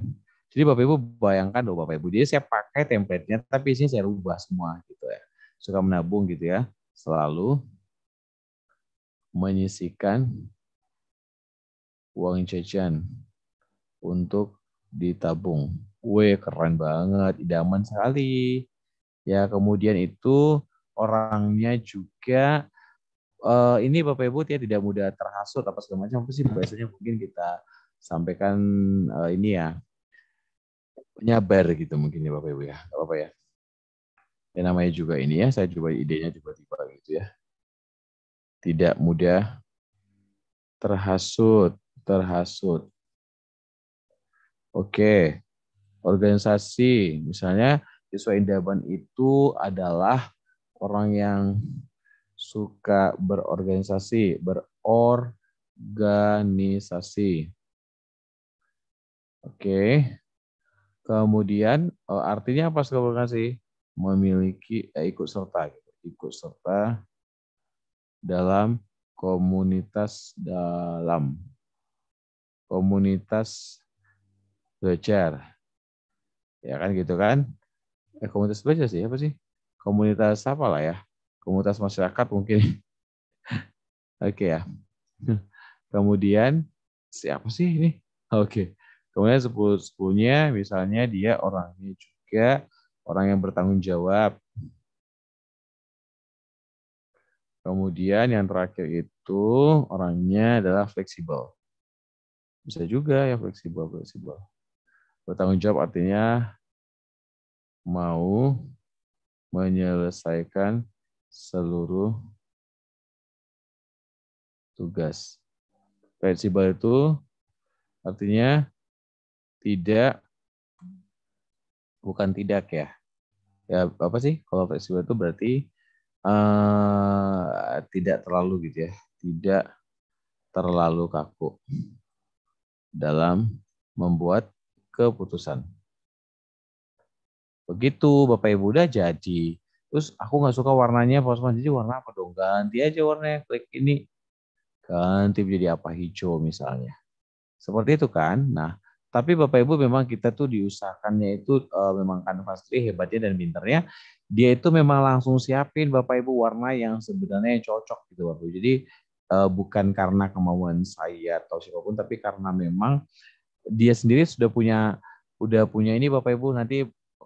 Jadi Bapak Ibu bayangkan loh Bapak Ibu. Jadi saya pakai template-nya tapi isinya saya rubah semua gitu ya. Suka menabung gitu ya. Selalu menyisikan uang jajan untuk ditabung. Wih, keren banget, idaman sekali. Ya, kemudian itu orangnya juga uh, ini Bapak Ibu ya tidak mudah terhasut apa segala macam apa sih biasanya mungkin kita sampaikan uh, ini ya penyabar gitu mungkin ya Bapak Ibu ya. Gak apa-apa ya. Ya namanya juga ini ya, saya coba idenya tiba-tiba itu ya. Tidak mudah terhasut, terhasut. Oke. Organisasi misalnya Siswa idaman itu adalah orang yang suka berorganisasi, berorganisasi. Oke. Kemudian oh, artinya apa suka berorganisasi? Memiliki eh, ikut serta, gitu. ikut serta dalam komunitas dalam komunitas belajar. Ya kan gitu kan? eh komunitas belajar sih apa sih komunitas apa lah ya komunitas masyarakat mungkin oke okay, ya kemudian siapa sih ini oke okay. kemudian sepupunya misalnya dia orangnya juga orang yang bertanggung jawab kemudian yang terakhir itu orangnya adalah fleksibel bisa juga ya fleksibel fleksibel bertanggung jawab artinya mau menyelesaikan seluruh tugas. Fleksibel itu artinya tidak bukan tidak ya. Ya apa sih? Kalau fleksibel itu berarti uh, tidak terlalu gitu ya, tidak terlalu kaku dalam membuat keputusan. Begitu Bapak Ibu udah jadi. Terus aku nggak suka warnanya Pak Osman, jadi warna apa dong? Ganti aja warnanya, klik ini. Ganti jadi apa hijau misalnya. Seperti itu kan? Nah, tapi Bapak Ibu memang kita tuh diusahakannya itu uh, memang kan pasti hebatnya dan pinternya dia itu memang langsung siapin Bapak Ibu warna yang sebenarnya cocok gitu Bapak Ibu. Jadi uh, bukan karena kemauan saya atau siapapun tapi karena memang dia sendiri sudah punya udah punya ini Bapak Ibu nanti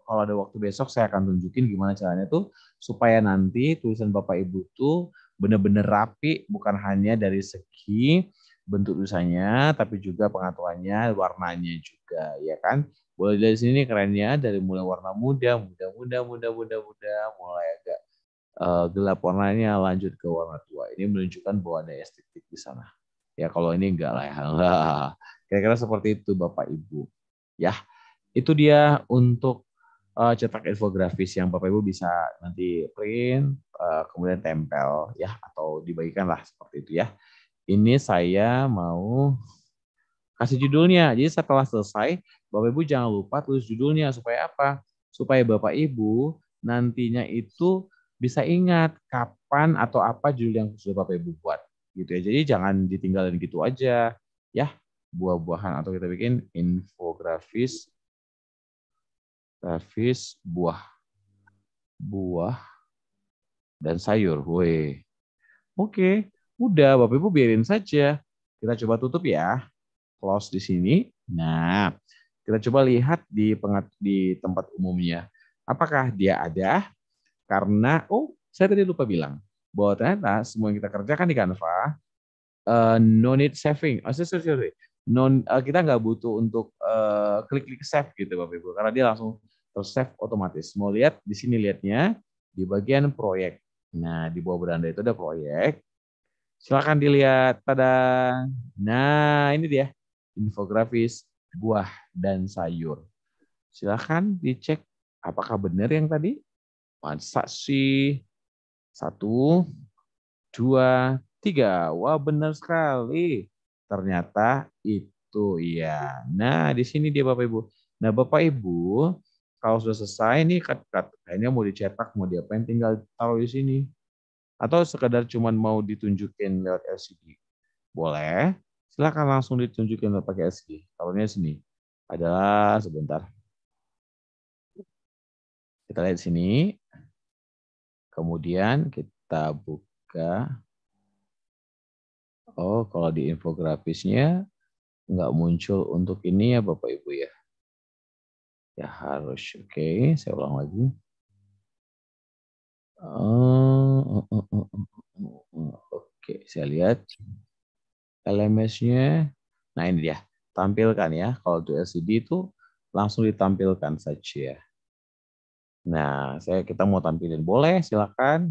kalau ada waktu besok saya akan tunjukin gimana caranya tuh supaya nanti tulisan Bapak Ibu tuh benar-benar rapi bukan hanya dari segi bentuk tulisannya tapi juga pengaturannya, warnanya juga ya kan. Boleh dari sini nih kerennya dari mulai warna muda, muda muda muda muda muda mulai agak uh, gelap warnanya lanjut ke warna tua. Ini menunjukkan bahwa ada estetik di sana. Ya kalau ini enggak lah ya. Kira-kira seperti itu Bapak Ibu. Ya, itu dia untuk uh, cetak infografis yang Bapak Ibu bisa nanti print uh, kemudian tempel ya atau dibagikan lah seperti itu ya. Ini saya mau kasih judulnya. Jadi setelah selesai, Bapak Ibu jangan lupa tulis judulnya supaya apa? Supaya Bapak Ibu nantinya itu bisa ingat kapan atau apa judul yang sudah Bapak Ibu buat gitu ya. Jadi jangan ditinggalin gitu aja ya buah-buahan atau kita bikin infografis Travis buah. Buah dan sayur. Woi. Oke, udah Bapak Ibu biarin saja. Kita coba tutup ya. Close di sini. Nah, kita coba lihat di pengat di tempat umumnya. Apakah dia ada? Karena oh, saya tadi lupa bilang bahwa ternyata semua yang kita kerjakan di Canva uh, no need saving. Oh, sorry, sorry, non uh, kita nggak butuh untuk klik eh, klik-klik save gitu Bapak Ibu karena dia langsung tersave otomatis. Mau lihat di sini lihatnya di bagian proyek. Nah, di bawah beranda itu ada proyek. silahkan dilihat. pada Nah, ini dia infografis buah dan sayur. silahkan dicek apakah benar yang tadi? Masa sih? Satu, dua, tiga. Wah, benar sekali. Ternyata itu ya. Nah, di sini dia Bapak Ibu. Nah, Bapak Ibu, kalau sudah selesai nih kayaknya mau dicetak, mau diapain tinggal taruh di sini. Atau sekedar cuman mau ditunjukin lewat LCD. Boleh. Silakan langsung ditunjukin lewat pakai LCD. Taruhnya sini. Adalah sebentar. Kita lihat sini. Kemudian kita buka Oh, kalau di infografisnya nggak muncul untuk ini ya Bapak Ibu ya. Ya harus. Oke, okay, saya ulang lagi. Oh, oh, oh, Oke, saya lihat LMS-nya. Nah ini dia, tampilkan ya. Kalau untuk LCD itu langsung ditampilkan saja. Nah, saya kita mau tampilin boleh, silakan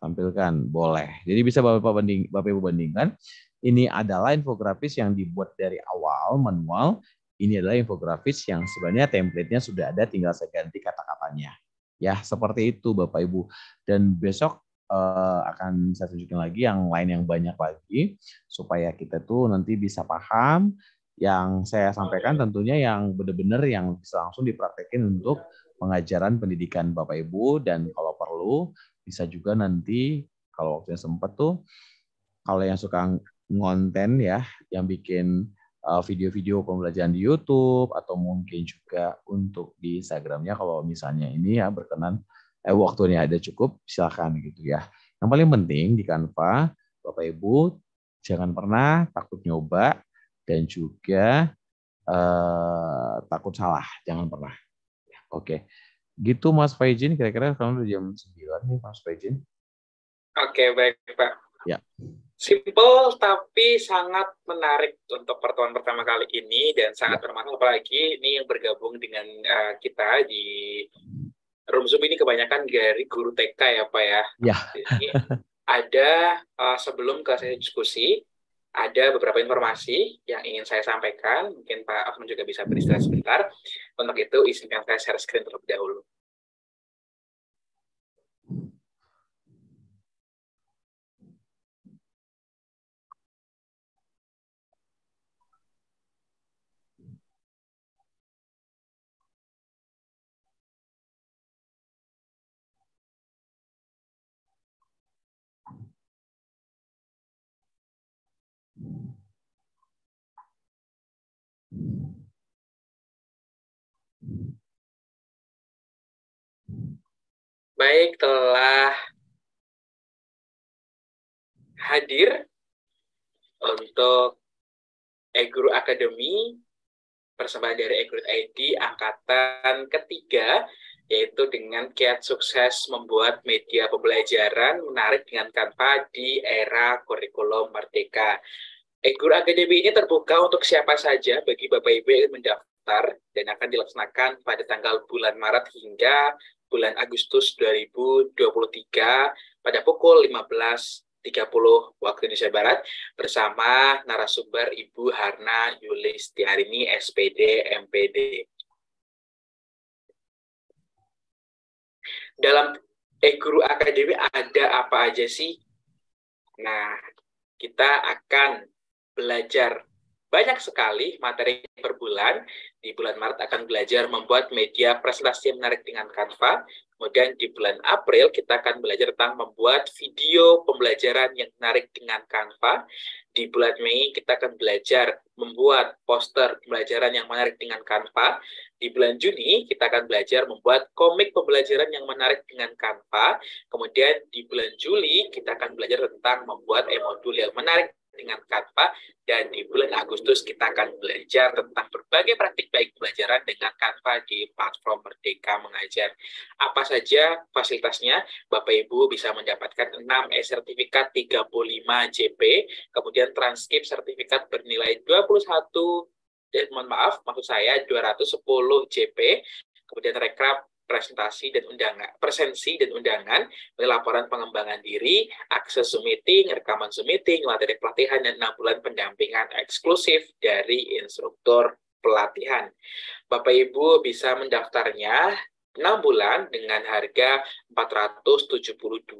tampilkan boleh. Jadi bisa Bapak banding Bapak Ibu bandingkan ini adalah infografis yang dibuat dari awal manual, ini adalah infografis yang sebenarnya template-nya sudah ada tinggal saya ganti kata-katanya. Ya, seperti itu Bapak Ibu. Dan besok eh, akan saya tunjukin lagi yang lain yang banyak lagi supaya kita tuh nanti bisa paham yang saya sampaikan tentunya yang benar-benar yang bisa langsung dipraktekin untuk pengajaran pendidikan Bapak Ibu dan kalau perlu bisa juga nanti kalau waktunya sempat tuh kalau yang suka ngonten ya yang bikin eh, video-video pembelajaran di YouTube atau mungkin juga untuk di Instagramnya kalau misalnya ini ya berkenan eh, waktunya ada cukup silahkan gitu ya. Yang paling penting di Canva Bapak Ibu jangan pernah takut nyoba dan juga eh, takut salah jangan pernah. Oke. Okay. Gitu Mas Faizin, kira-kira kamu udah jam 9 nih Mas Faizin. Oke, baik Pak. Ya. Simple tapi sangat menarik untuk pertemuan pertama kali ini dan sangat ya. bermanfaat apalagi ini yang bergabung dengan uh, kita di Room Zoom ini kebanyakan dari guru TK ya Pak ya. Ya. ada uh, sebelum ke diskusi ada beberapa informasi yang ingin saya sampaikan. Mungkin Pak Afman juga bisa beristirahat sebentar. Untuk itu, izinkan saya share screen terlebih dahulu. Baik, telah hadir untuk Egru Academy persembahan dari Egru ID angkatan ketiga yaitu dengan kiat sukses membuat media pembelajaran menarik dengan tanpa di era kurikulum merdeka. Egru Academy ini terbuka untuk siapa saja bagi Bapak Ibu yang mendaftar dan akan dilaksanakan pada tanggal bulan Maret hingga bulan Agustus 2023 pada pukul 15.30 waktu Indonesia Barat bersama narasumber Ibu Harna Yulis Yulistiarini SPD MPD. Dalam e-guru eh, akademi ada apa aja sih? Nah, kita akan belajar banyak sekali materi per bulan. Di bulan Maret akan belajar membuat media presentasi menarik dengan Canva. Kemudian di bulan April kita akan belajar tentang membuat video pembelajaran yang menarik dengan Canva. Di bulan Mei kita akan belajar membuat poster pembelajaran yang menarik dengan Canva. Di bulan Juni kita akan belajar membuat komik pembelajaran yang menarik dengan Canva. Kemudian di bulan Juli kita akan belajar tentang membuat e yang menarik dengan Kanva dan di bulan Agustus kita akan belajar tentang berbagai praktik baik pelajaran dengan Kanva di platform Merdeka Mengajar. Apa saja fasilitasnya? Bapak Ibu bisa mendapatkan 6 e-sertifikat 35 JP, kemudian transkrip sertifikat bernilai 21 eh, mohon maaf, maksud saya 210 JP, kemudian rekrap presentasi dan undangan, presensi dan undangan, laporan pengembangan diri, akses Zoom meeting, rekaman Zoom meeting, materi pelatihan, dan 6 bulan pendampingan eksklusif dari instruktur pelatihan. Bapak Ibu bisa mendaftarnya 6 bulan dengan harga Rp472.500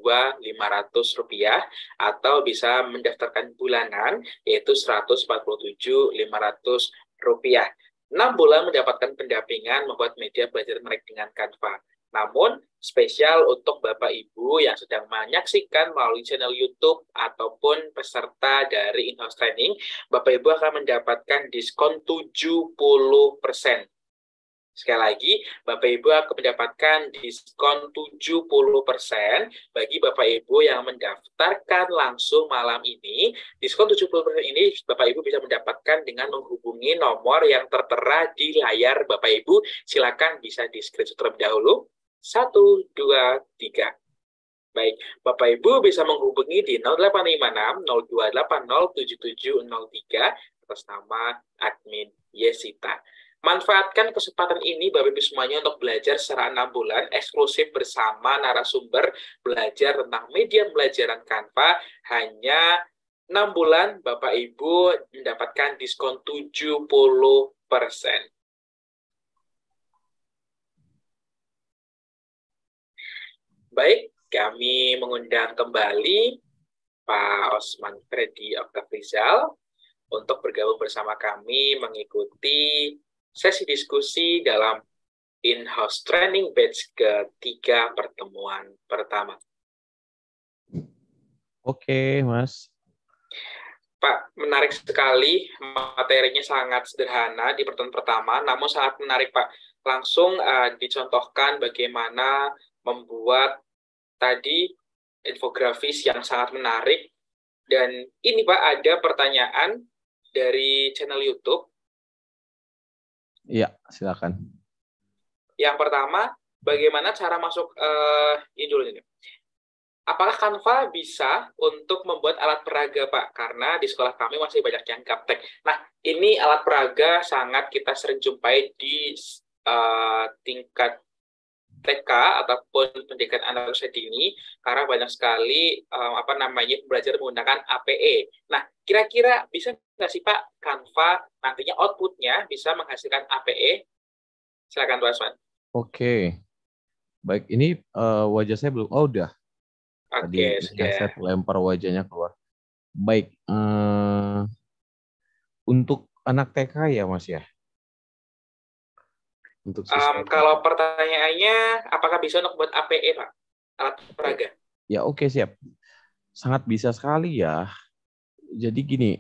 atau bisa mendaftarkan bulanan yaitu Rp147.500 6 bulan mendapatkan pendampingan membuat media belajar mereka dengan Canva. Namun, spesial untuk Bapak Ibu yang sedang menyaksikan melalui channel YouTube ataupun peserta dari in-house training, Bapak Ibu akan mendapatkan diskon 70% Sekali lagi, Bapak Ibu akan mendapatkan diskon 70% bagi Bapak Ibu yang mendaftarkan langsung malam ini. Diskon 70% ini Bapak Ibu bisa mendapatkan dengan menghubungi nomor yang tertera di layar Bapak Ibu. Silakan bisa di screenshot terlebih dahulu. 1, 2, 3. Baik, Bapak Ibu bisa menghubungi di 0856 0280 7703 atas nama admin Yesita. Manfaatkan kesempatan ini Bapak Ibu semuanya untuk belajar secara enam bulan eksklusif bersama narasumber belajar tentang media pembelajaran Canva hanya 6 bulan Bapak Ibu mendapatkan diskon 70%. Baik, kami mengundang kembali Pak Osman Freddy Oktavrizal untuk bergabung bersama kami mengikuti sesi diskusi dalam in-house training batch ketiga pertemuan pertama. Oke, Mas. Pak, menarik sekali. Materinya sangat sederhana di pertemuan pertama, namun sangat menarik, Pak. Langsung uh, dicontohkan bagaimana membuat tadi infografis yang sangat menarik. Dan ini, Pak, ada pertanyaan dari channel YouTube Iya, silakan. Yang pertama, bagaimana cara masuk uh, eh, ini dulu ini. Apakah Canva bisa untuk membuat alat peraga, Pak? Karena di sekolah kami masih banyak yang gaptek. Nah, ini alat peraga sangat kita sering jumpai di uh, tingkat TK ataupun pendidikan anak usia dini karena banyak sekali um, apa namanya belajar menggunakan APE. Nah, kira-kira bisa nggak sih Pak Canva nantinya outputnya bisa menghasilkan APE? Silakan Pak Asman. Oke, baik ini uh, wajah saya belum. Oh udah. Oke. Okay, Tadi saya lempar wajahnya keluar. Baik. Uh, untuk anak TK ya Mas ya untuk um, kalau pertanyaannya apakah bisa untuk buat APE pak alat peraga? Ya oke okay, siap, sangat bisa sekali ya. Jadi gini,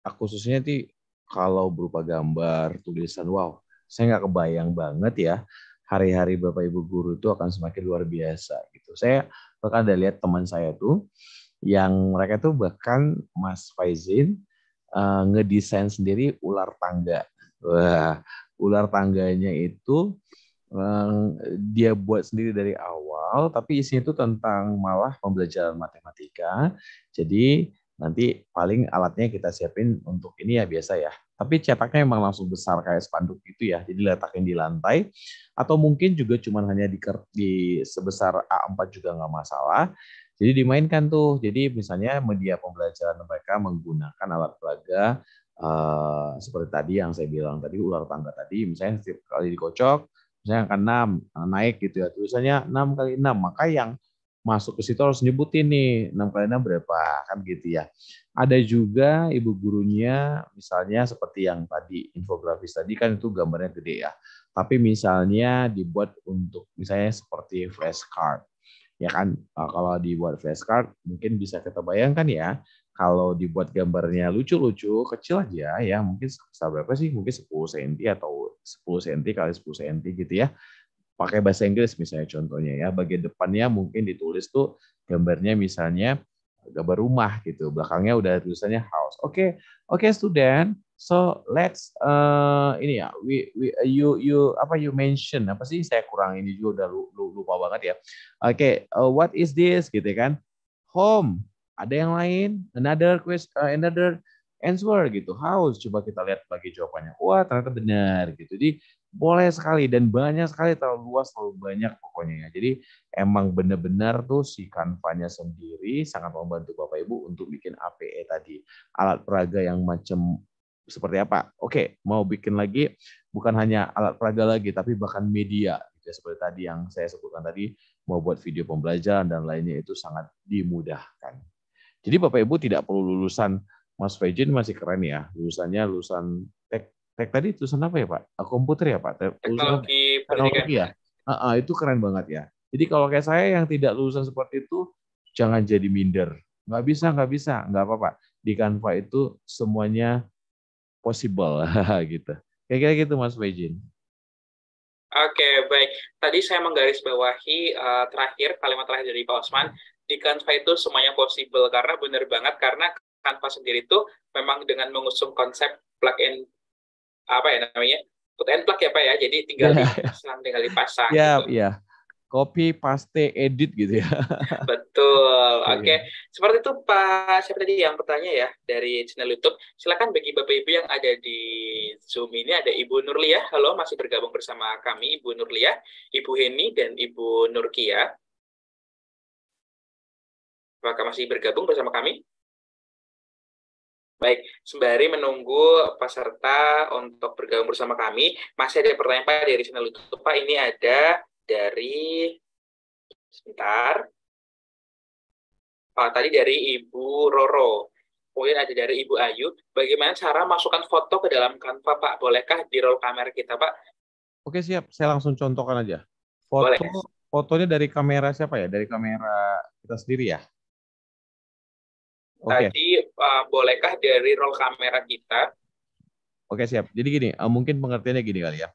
aku ah, khususnya ti kalau berupa gambar, tulisan, wow, saya nggak kebayang banget ya hari-hari Bapak Ibu guru itu akan semakin luar biasa gitu. Saya bahkan ada lihat teman saya tuh yang mereka tuh bahkan Mas Faizin uh, ngedesain sendiri ular tangga. Wah, ular tangganya itu um, dia buat sendiri dari awal, tapi isinya itu tentang malah pembelajaran matematika. Jadi nanti paling alatnya kita siapin untuk ini ya biasa ya. Tapi cetaknya memang langsung besar kayak spanduk gitu ya. Jadi letakin di lantai atau mungkin juga cuman hanya di, di sebesar A4 juga nggak masalah. Jadi dimainkan tuh. Jadi misalnya media pembelajaran mereka menggunakan alat pelaga Eh, seperti tadi yang saya bilang tadi ular tangga tadi misalnya setiap kali dikocok misalnya akan enam eh, naik gitu ya tulisannya enam kali enam maka yang masuk ke situ harus nyebutin nih enam kali enam berapa kan gitu ya ada juga ibu gurunya misalnya seperti yang tadi infografis tadi kan itu gambarnya gede ya tapi misalnya dibuat untuk misalnya seperti flashcard ya kan eh, kalau dibuat flashcard mungkin bisa kita bayangkan ya kalau dibuat gambarnya lucu-lucu, kecil aja ya, mungkin sebesar berapa sih? Mungkin 10 cm atau 10 cm kali 10 cm gitu ya. Pakai bahasa Inggris misalnya contohnya ya, bagian depannya mungkin ditulis tuh gambarnya misalnya gambar rumah gitu, belakangnya udah tulisannya house. Oke, okay, oke okay, student, so let's uh, ini ya, we, we you you apa you mention apa sih saya kurang ini juga udah lupa banget ya. Oke, okay, uh, eh, what is this gitu kan? Home, ada yang lain? Another question, uh, another answer gitu. House. Coba kita lihat lagi jawabannya. Wah ternyata benar gitu. Jadi boleh sekali dan banyak sekali terlalu luas terlalu banyak pokoknya ya. Jadi emang benar-benar tuh si kanvanya sendiri sangat membantu Bapak Ibu untuk bikin APE tadi. Alat peraga yang macam seperti apa? Oke, mau bikin lagi bukan hanya alat peraga lagi tapi bahkan media gitu ya, seperti tadi yang saya sebutkan tadi mau buat video pembelajaran dan lainnya itu sangat dimudahkan. Jadi Bapak Ibu tidak perlu lulusan Mas Fejin masih keren ya, lulusannya lulusan tek, tek tadi lulusan apa ya Pak? Komputer ya Pak? Teknologi, teknologi ya. Uh, uh, itu keren banget ya. Jadi kalau kayak saya yang tidak lulusan seperti itu, jangan jadi minder. Nggak bisa, nggak bisa, nggak apa-apa. Di kanva itu semuanya possible gitu. Kira-kira gitu Mas Fejin. Oke, okay, baik. Tadi saya menggarisbawahi uh, terakhir, kalimat terakhir dari Pak Osman, di Canva itu semuanya possible karena benar banget karena Canva sendiri itu memang dengan mengusung konsep plug and apa ya namanya put and plug ya pak ya jadi tinggal yeah. dipasang tinggal dipasang yeah, gitu. yeah. copy paste edit gitu ya betul iya. oke okay. Yeah. seperti itu pak siapa tadi yang bertanya ya dari channel YouTube silakan bagi bapak ibu yang ada di Zoom ini ada Ibu Nurlia halo masih bergabung bersama kami Ibu Nurlia Ibu Heni dan Ibu Nurkia Apakah masih bergabung bersama kami? Baik, sembari menunggu peserta untuk bergabung bersama kami, masih ada pertanyaan Pak dari channel YouTube. Pak, ini ada dari, sebentar, oh, tadi dari Ibu Roro. Kemudian ada dari Ibu Ayu, bagaimana cara masukkan foto ke dalam kanva Pak? Bolehkah di roll kamera kita, Pak? Oke, siap. Saya langsung contohkan aja. Foto, Boleh. Fotonya dari kamera siapa ya? Dari kamera kita sendiri ya? Okay. Tadi uh, bolehkah dari roll kamera kita? Oke okay, siap. Jadi gini, uh, mungkin pengertiannya gini kali ya.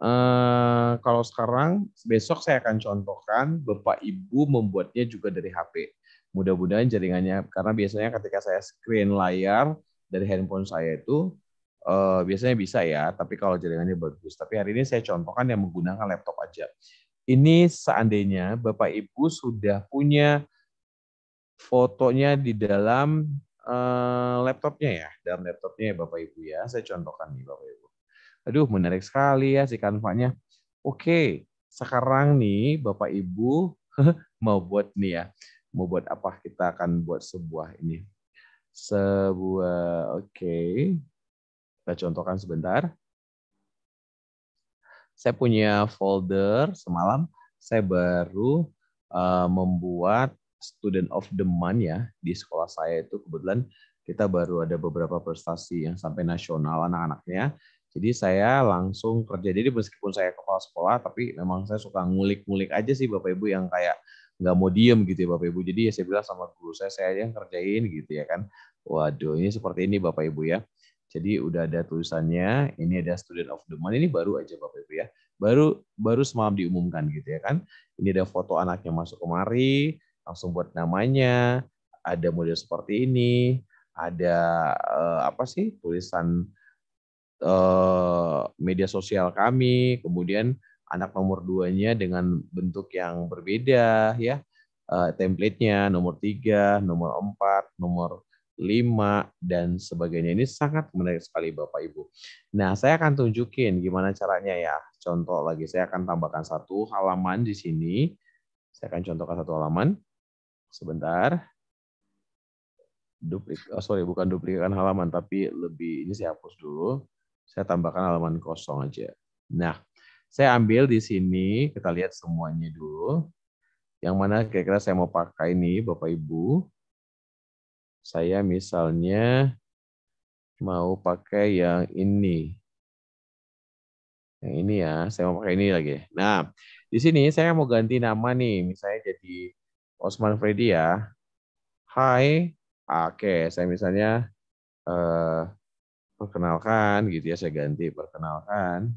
Uh, kalau sekarang, besok saya akan contohkan Bapak Ibu membuatnya juga dari HP. Mudah-mudahan jaringannya, karena biasanya ketika saya screen layar dari handphone saya itu, uh, biasanya bisa ya, tapi kalau jaringannya bagus. Tapi hari ini saya contohkan yang menggunakan laptop aja. Ini seandainya Bapak Ibu sudah punya fotonya di dalam uh, laptopnya ya, dalam laptopnya ya Bapak Ibu ya. Saya contohkan nih Bapak Ibu. Aduh menarik sekali ya si kanvanya. Oke, sekarang nih Bapak Ibu mau buat nih ya, mau buat apa? Kita akan buat sebuah ini, sebuah oke. Okay. Kita contohkan sebentar. Saya punya folder semalam saya baru uh, membuat student of the month ya di sekolah saya itu kebetulan kita baru ada beberapa prestasi yang sampai nasional anak-anaknya. Jadi saya langsung kerja. Jadi meskipun saya kepala sekolah, tapi memang saya suka ngulik-ngulik aja sih Bapak Ibu yang kayak nggak mau diem gitu ya Bapak Ibu. Jadi ya saya bilang sama guru saya, saya aja yang kerjain gitu ya kan. Waduh, ini seperti ini Bapak Ibu ya. Jadi udah ada tulisannya, ini ada student of the month, ini baru aja Bapak Ibu ya. Baru baru semalam diumumkan gitu ya kan. Ini ada foto anaknya masuk kemari, langsung buat namanya, ada model seperti ini, ada uh, apa sih tulisan uh, media sosial kami, kemudian anak nomor duanya dengan bentuk yang berbeda ya, uh, templatenya nomor tiga, nomor empat, nomor lima dan sebagainya. Ini sangat menarik sekali Bapak Ibu. Nah, saya akan tunjukin gimana caranya ya. Contoh lagi, saya akan tambahkan satu halaman di sini. Saya akan contohkan satu halaman sebentar duplik oh sorry bukan duplikan halaman tapi lebih ini saya hapus dulu saya tambahkan halaman kosong aja nah saya ambil di sini kita lihat semuanya dulu yang mana kira-kira saya mau pakai ini Bapak Ibu saya misalnya mau pakai yang ini yang ini ya saya mau pakai ini lagi nah di sini saya mau ganti nama nih misalnya jadi Osman Freddy ya. Hai, oke, saya misalnya eh, perkenalkan gitu ya, saya ganti perkenalkan.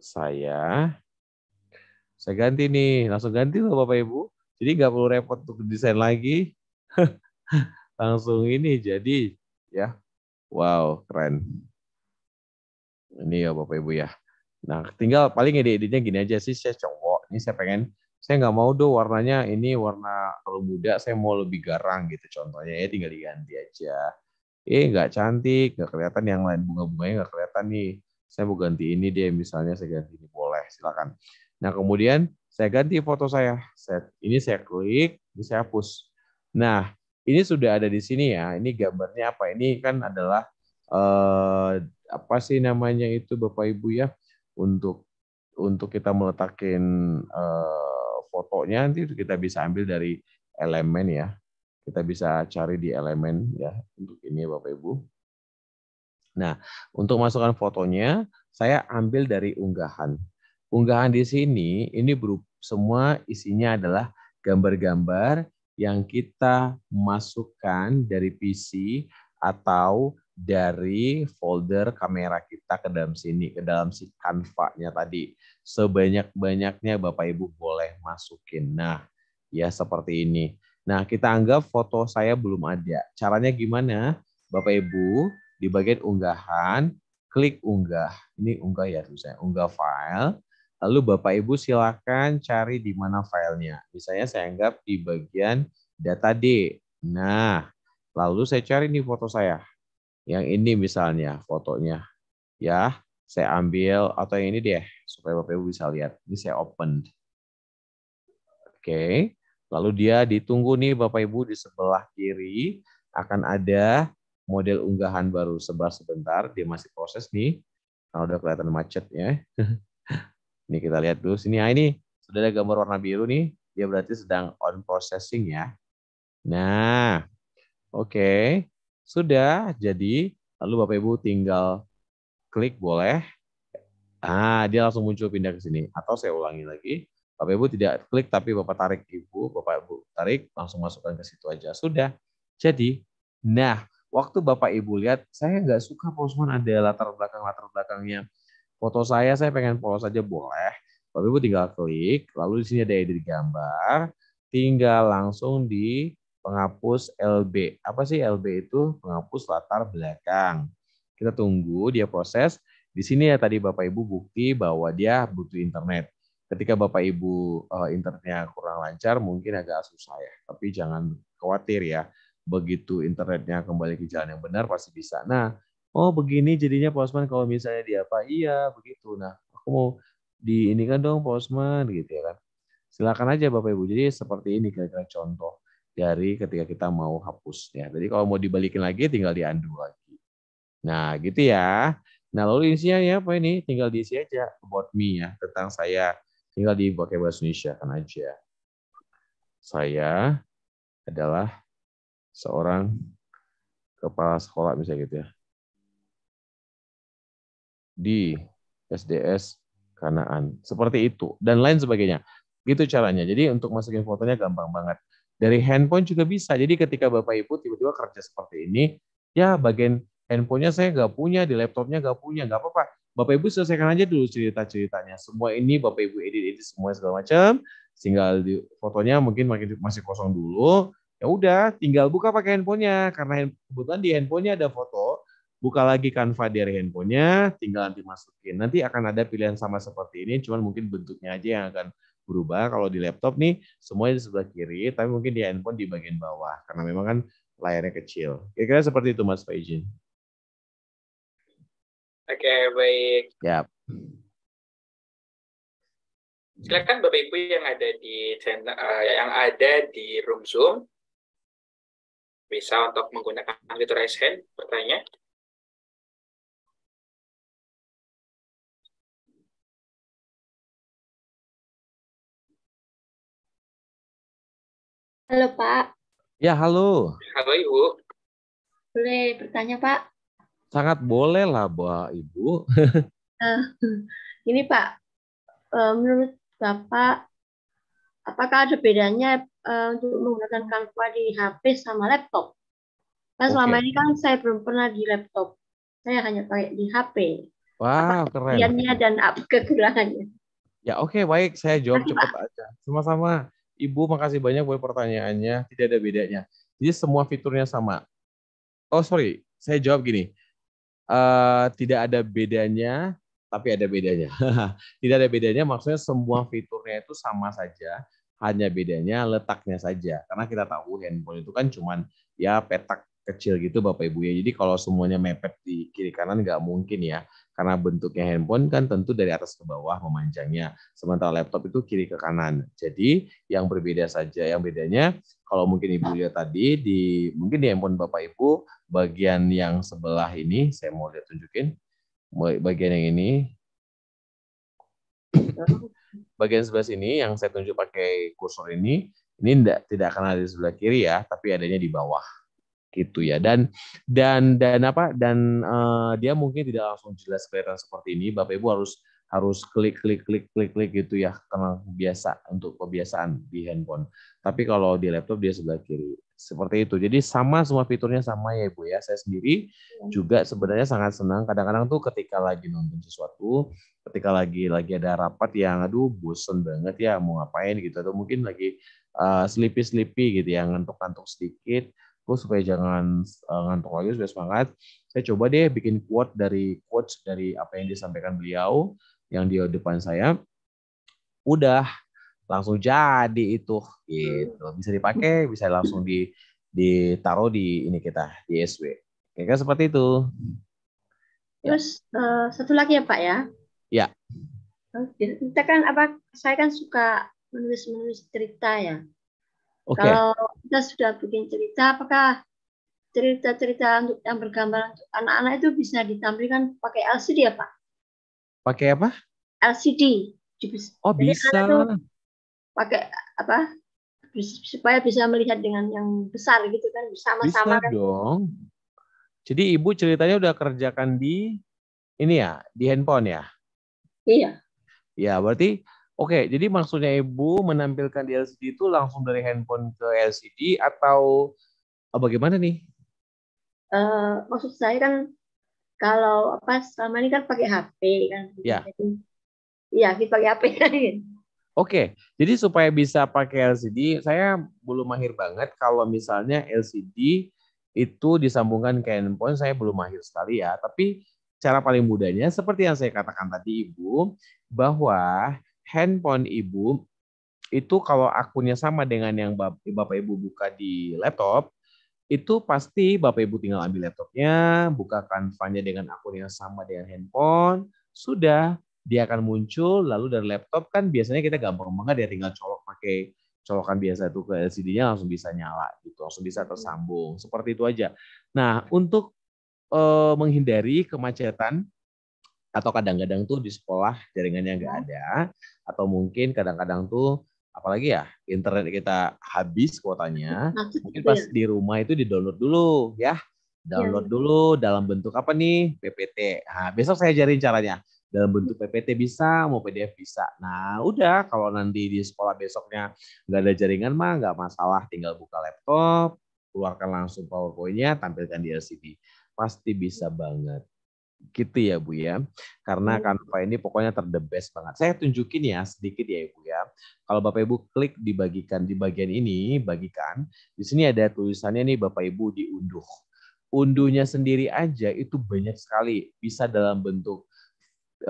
Saya, saya ganti nih, langsung ganti loh Bapak Ibu. Jadi nggak perlu repot untuk desain lagi. langsung ini jadi ya. Wow, keren. Ini ya Bapak Ibu ya. Nah, tinggal paling ide-idenya gini aja sih, saya cowok. Ini saya pengen saya nggak mau do warnanya ini warna terlalu muda, saya mau lebih garang gitu contohnya ya tinggal diganti aja. Eh nggak cantik, nggak kelihatan yang lain bunga-bunganya nggak kelihatan nih. Saya mau ganti ini deh misalnya saya ganti ini boleh silakan. Nah kemudian saya ganti foto saya, set ini saya klik, ini saya hapus. Nah ini sudah ada di sini ya. Ini gambarnya apa? Ini kan adalah eh, apa sih namanya itu Bapak Ibu ya untuk untuk kita meletakkan eh, fotonya nanti kita bisa ambil dari elemen ya. Kita bisa cari di elemen ya untuk ini ya, Bapak Ibu. Nah, untuk masukkan fotonya saya ambil dari unggahan. Unggahan di sini ini berupa semua isinya adalah gambar-gambar yang kita masukkan dari PC atau dari folder kamera kita ke dalam sini, ke dalam si kanvanya tadi. Sebanyak-banyaknya Bapak Ibu boleh masukin. Nah, ya seperti ini. Nah, kita anggap foto saya belum ada. Caranya gimana? Bapak Ibu, di bagian unggahan, klik unggah. Ini unggah ya saya unggah file. Lalu Bapak Ibu silakan cari di mana filenya. Misalnya saya anggap di bagian data D. Nah, lalu saya cari nih foto saya. Yang ini misalnya fotonya. Ya, saya ambil atau yang ini deh supaya Bapak Ibu bisa lihat. Ini saya open. Oke. Okay. Lalu dia ditunggu nih Bapak Ibu di sebelah kiri akan ada model unggahan baru sebar sebentar dia masih proses nih. Kalau udah kelihatan macet ya. ini kita lihat dulu sini. Nah, ini sudah ada gambar warna biru nih. Dia berarti sedang on processing ya. Nah, oke. Okay. Sudah jadi, lalu Bapak Ibu tinggal klik boleh. Ah, dia langsung muncul pindah ke sini. Atau saya ulangi lagi. Bapak Ibu tidak klik tapi Bapak tarik Ibu, Bapak Ibu tarik, langsung masukkan ke situ aja. Sudah. Jadi, nah, waktu Bapak Ibu lihat, saya nggak suka postman ada latar belakang-latar belakangnya. Foto saya, saya pengen polos saja boleh. Bapak Ibu tinggal klik, lalu di sini ada edit gambar, tinggal langsung di penghapus LB. Apa sih LB itu? Penghapus latar belakang. Kita tunggu dia proses. Di sini ya tadi Bapak Ibu bukti bahwa dia butuh internet. Ketika Bapak Ibu eh, internetnya kurang lancar mungkin agak susah ya. Tapi jangan khawatir ya. Begitu internetnya kembali ke jalan yang benar pasti bisa. Nah, oh begini jadinya Posman kalau misalnya dia apa? Iya, begitu. Nah, aku mau di ini kan dong Posman gitu ya kan. Silakan aja Bapak Ibu. Jadi seperti ini kira-kira contoh dari ketika kita mau hapus ya. Jadi kalau mau dibalikin lagi tinggal undo lagi. Nah, gitu ya. Nah, lalu isinya ya apa ini? Tinggal diisi aja about me ya, tentang saya. Tinggal di pakai bahasa Indonesia kan aja. Saya adalah seorang kepala sekolah misalnya gitu ya. Di SDS Kanaan. Seperti itu dan lain sebagainya. Gitu caranya. Jadi untuk masukin fotonya gampang banget. Dari handphone juga bisa. Jadi ketika Bapak Ibu tiba-tiba kerja seperti ini, ya bagian handphonenya saya nggak punya, di laptopnya nggak punya, nggak apa-apa. Bapak Ibu selesaikan aja dulu cerita-ceritanya. Semua ini Bapak Ibu edit-edit semua segala macam, tinggal di fotonya mungkin masih kosong dulu. Ya udah, tinggal buka pakai handphonenya karena kebetulan di handphonenya ada foto. Buka lagi Canva dari handphonenya, tinggal nanti masukin. Nanti akan ada pilihan sama seperti ini, cuman mungkin bentuknya aja yang akan berubah. Kalau di laptop nih semuanya di sebelah kiri, tapi mungkin di handphone di bagian bawah karena memang kan layarnya kecil. Kira-kira seperti itu Mas Faizin. Oke, okay, baik. Yap. Silakan Bapak Ibu yang ada di channel uh, yang ada di room Zoom bisa untuk menggunakan fitur raise hand bertanya. Halo Pak. Ya halo. Halo Ibu. Boleh bertanya Pak? Sangat boleh lah Bu Ibu. Eh, ini Pak, eh, menurut Bapak, apakah ada bedanya eh, untuk menggunakan kanva di HP sama laptop? Kan okay. selama ini kan saya belum pernah di laptop. Saya hanya pakai di HP. Wow, Apa keren. dan apa kekurangannya? Ya oke, okay, baik. Saya jawab cepat aja. Sama-sama. Ibu, makasih banyak buat pertanyaannya. Tidak ada bedanya. Jadi semua fiturnya sama. Oh sorry, saya jawab gini. Uh, tidak ada bedanya, tapi ada bedanya. tidak ada bedanya maksudnya semua fiturnya itu sama saja, hanya bedanya letaknya saja. Karena kita tahu handphone itu kan cuma ya petak kecil gitu Bapak Ibu ya. Jadi kalau semuanya mepet di kiri kanan nggak mungkin ya. Karena bentuknya handphone kan tentu dari atas ke bawah memanjangnya. Sementara laptop itu kiri ke kanan. Jadi yang berbeda saja. Yang bedanya kalau mungkin Ibu lihat tadi, di mungkin di handphone Bapak Ibu, bagian yang sebelah ini, saya mau lihat tunjukin, bagian yang ini, bagian sebelah sini yang saya tunjuk pakai kursor ini, ini tidak, tidak akan ada di sebelah kiri ya, tapi adanya di bawah gitu ya dan dan dan apa dan uh, dia mungkin tidak langsung jelas kelihatan seperti ini bapak ibu harus harus klik klik klik klik klik gitu ya karena biasa untuk kebiasaan di handphone tapi kalau di laptop dia sebelah kiri seperti itu jadi sama semua fiturnya sama ya ibu ya saya sendiri juga sebenarnya sangat senang kadang-kadang tuh ketika lagi nonton sesuatu ketika lagi lagi ada rapat yang aduh bosen banget ya mau ngapain gitu atau mungkin lagi uh, eh, sleepy sleepy gitu ya ngantuk-ngantuk sedikit gue supaya jangan uh, ngantuk lagi supaya semangat saya coba deh bikin quote dari quotes dari apa yang disampaikan beliau yang di depan saya udah langsung jadi itu gitu bisa dipakai bisa langsung di ditaruh di ini kita di SW Oke kan seperti itu ya. terus ya. uh, satu lagi ya pak ya ya kita kan apa saya kan suka menulis menulis cerita ya Okay. Kalau kita sudah bikin cerita, apakah cerita-cerita untuk yang bergambar untuk anak-anak itu bisa ditampilkan pakai LCD ya Pak? Pakai apa? LCD. Oh Jadi bisa. Pakai apa? Supaya bisa melihat dengan yang besar gitu kan bersama-sama. Bisa kan. dong. Jadi ibu ceritanya udah kerjakan di ini ya di handphone ya? Iya. Ya berarti Oke, jadi maksudnya Ibu menampilkan di LCD itu langsung dari handphone ke LCD atau oh, bagaimana nih? Uh, maksud saya kan kalau apa selama ini kan pakai HP kan. Ya. Iya. Iya, kita pakai HP kan. Oke, jadi supaya bisa pakai LCD, saya belum mahir banget kalau misalnya LCD itu disambungkan ke handphone, saya belum mahir sekali ya. Tapi cara paling mudahnya seperti yang saya katakan tadi Ibu, bahwa handphone ibu itu kalau akunnya sama dengan yang bapak, ibu buka di laptop itu pasti bapak ibu tinggal ambil laptopnya buka kanvanya dengan akun yang sama dengan handphone sudah dia akan muncul lalu dari laptop kan biasanya kita gampang banget dia ya, tinggal colok pakai colokan biasa itu ke LCD-nya langsung bisa nyala gitu langsung bisa tersambung seperti itu aja nah untuk e, menghindari kemacetan atau kadang-kadang tuh di sekolah jaringannya nggak hmm. ada atau mungkin kadang-kadang tuh apalagi ya internet kita habis kuotanya mungkin pas ya? di rumah itu di download dulu ya iya, download ya. dulu dalam bentuk apa nih PPT nah, besok saya ajarin caranya dalam bentuk hmm. PPT bisa mau PDF bisa nah udah kalau nanti di sekolah besoknya nggak ada jaringan mah nggak masalah tinggal buka laptop keluarkan langsung powerpointnya tampilkan di LCD pasti bisa banget gitu ya Bu ya. Karena hmm. Canva ini pokoknya terdebes banget. Saya tunjukin ya sedikit ya Ibu ya. Kalau Bapak Ibu klik dibagikan di bagian ini, bagikan. Di sini ada tulisannya nih Bapak Ibu diunduh. Unduhnya sendiri aja itu banyak sekali. Bisa dalam bentuk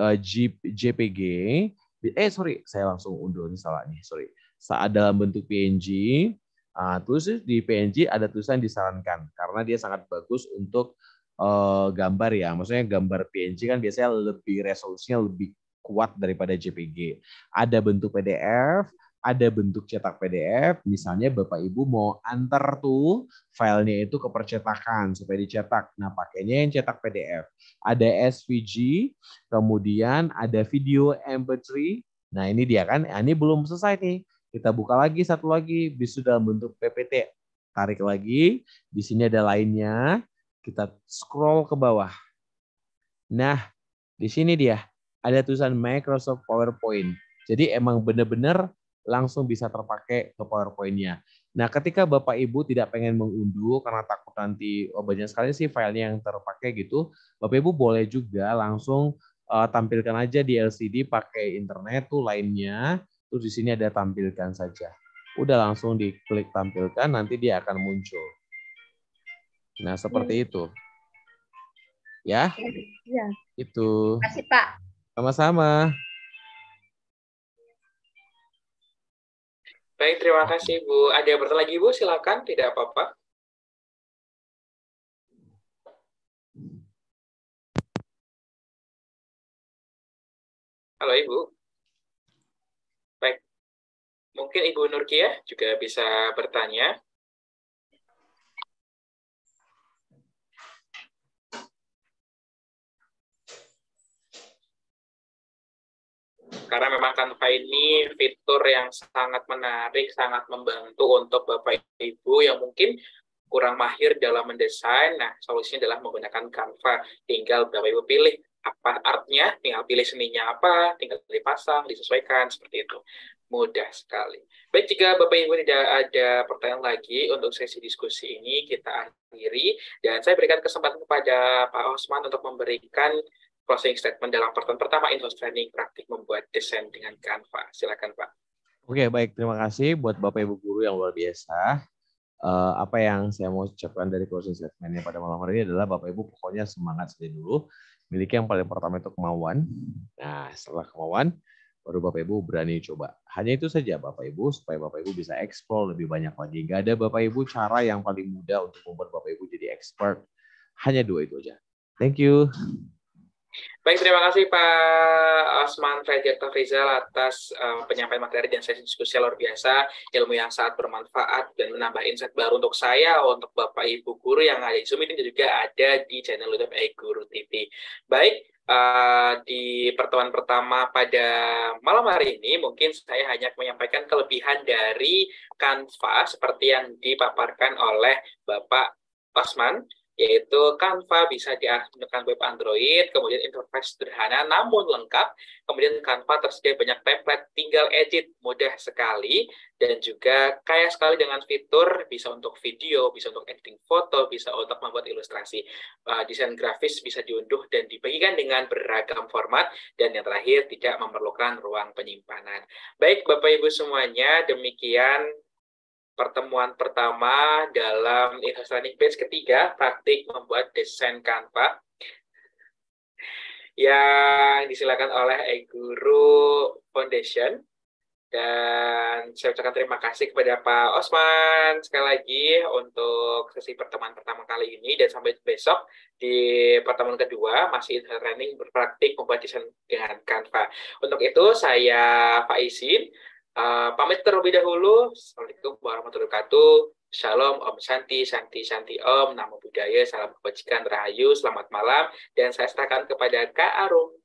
uh, eh, JPG. Eh sorry, saya langsung unduh ini salah nih, sorry. Saat dalam bentuk PNG, ah, terus di PNG ada tulisan disarankan karena dia sangat bagus untuk uh, gambar ya. Maksudnya gambar PNG kan biasanya lebih resolusinya lebih kuat daripada JPG. Ada bentuk PDF, ada bentuk cetak PDF, misalnya Bapak Ibu mau antar tuh filenya itu ke percetakan supaya dicetak. Nah, pakainya yang cetak PDF. Ada SVG, kemudian ada video MP3. Nah, ini dia kan, nah, ini belum selesai nih. Kita buka lagi satu lagi, bisu dalam bentuk PPT. Tarik lagi, di sini ada lainnya. Kita scroll ke bawah. Nah, di sini dia ada tulisan Microsoft PowerPoint. Jadi emang benar-benar langsung bisa terpakai ke PowerPoint-nya. Nah, ketika Bapak Ibu tidak pengen mengunduh karena takut nanti oh banyak sekali sih filenya yang terpakai gitu, Bapak Ibu boleh juga langsung uh, tampilkan aja di LCD pakai internet tuh lainnya. Terus di sini ada tampilkan saja. Udah langsung diklik tampilkan, nanti dia akan muncul. Nah, iya. seperti itu. Ya? Iya. Itu. kasih, Pak. Sama-sama. Baik, terima kasih, Bu. Ada yang bertanya lagi, Bu? Silakan, tidak apa-apa. Halo, Ibu. Baik. Mungkin Ibu Nurkia juga bisa bertanya. karena memang tanpa ini fitur yang sangat menarik, sangat membantu untuk Bapak Ibu yang mungkin kurang mahir dalam mendesain. Nah, solusinya adalah menggunakan Canva. Tinggal Bapak Ibu pilih apa artnya, tinggal pilih seninya apa, tinggal dipasang, disesuaikan, seperti itu. Mudah sekali. Baik, jika Bapak Ibu tidak ada pertanyaan lagi untuk sesi diskusi ini, kita akhiri. Dan saya berikan kesempatan kepada Pak Osman untuk memberikan closing statement dalam pertemuan pertama in-house training praktik membuat desain dengan Canva. Silakan Pak. Oke, baik. Terima kasih buat Bapak Ibu guru yang luar biasa. Uh, apa yang saya mau ucapkan dari closing statementnya pada malam hari ini adalah Bapak Ibu pokoknya semangat saja dulu. Miliki yang paling pertama itu kemauan. Nah, setelah kemauan, baru Bapak Ibu berani coba. Hanya itu saja Bapak Ibu, supaya Bapak Ibu bisa eksplor lebih banyak lagi. Gak ada Bapak Ibu cara yang paling mudah untuk membuat Bapak Ibu jadi expert. Hanya dua itu aja. Thank you. Baik, terima kasih Pak Osman Fajar Rizal atas uh, penyampaian materi dan sesi diskusi luar biasa, ilmu yang sangat bermanfaat dan menambah insight baru untuk saya, untuk Bapak Ibu guru yang ada di Zoom ini juga ada di channel YouTube e Guru TV. Baik, Uh, di pertemuan pertama pada malam hari ini mungkin saya hanya menyampaikan kelebihan dari kanvas seperti yang dipaparkan oleh Bapak Osman yaitu Canva bisa digunakan web Android, kemudian interface sederhana namun lengkap, kemudian Canva tersedia banyak template, tinggal edit, mudah sekali, dan juga kaya sekali dengan fitur, bisa untuk video, bisa untuk editing foto, bisa untuk membuat ilustrasi, uh, desain grafis bisa diunduh dan dibagikan dengan beragam format, dan yang terakhir tidak memerlukan ruang penyimpanan. Baik Bapak-Ibu semuanya, demikian pertemuan pertama dalam Islamic Page ketiga, praktik membuat desain kanva yang disilakan oleh E-Guru Foundation. Dan saya ucapkan terima kasih kepada Pak Osman sekali lagi untuk sesi pertemuan pertama kali ini dan sampai besok di pertemuan kedua masih training berpraktik membuat desain dengan Canva. Untuk itu saya Pak Isin Eh, pamit terlebih dahulu. Assalamualaikum warahmatullahi wabarakatuh. Shalom, Om santi santi santi Om, nama budaya, Salam Kebajikan, Rahayu, Selamat Malam, dan saya serahkan kepada Kak Arum.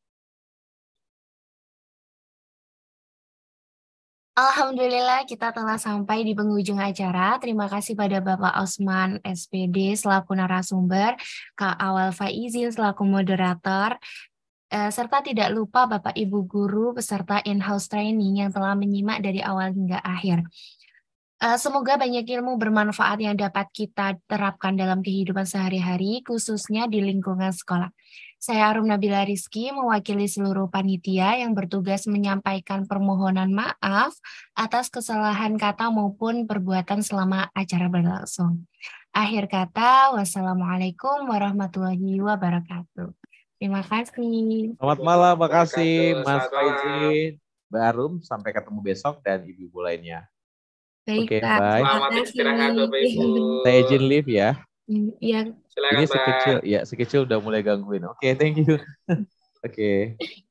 Alhamdulillah kita telah sampai di penghujung acara. Terima kasih pada Bapak Osman SPD selaku narasumber, Kak Awal Faizin selaku moderator, Eh, serta tidak lupa Bapak Ibu guru peserta in-house training yang telah menyimak dari awal hingga akhir. Eh, semoga banyak ilmu bermanfaat yang dapat kita terapkan dalam kehidupan sehari-hari, khususnya di lingkungan sekolah. Saya Arum Nabila Rizki, mewakili seluruh panitia yang bertugas menyampaikan permohonan maaf atas kesalahan kata maupun perbuatan selama acara berlangsung. Akhir kata, wassalamualaikum warahmatullahi wabarakatuh. Terima kasih. Selamat malam, makasih Mas Faizin. Barum, sampai ketemu besok dan ibu-ibu lainnya. Oke, okay, bye. Selamat istirahat Bapak Ibu. Saya izin leave ya. Hmm, iya. Ini sekecil, ya sekecil udah mulai gangguin. Oke, okay, thank you. Oke. okay.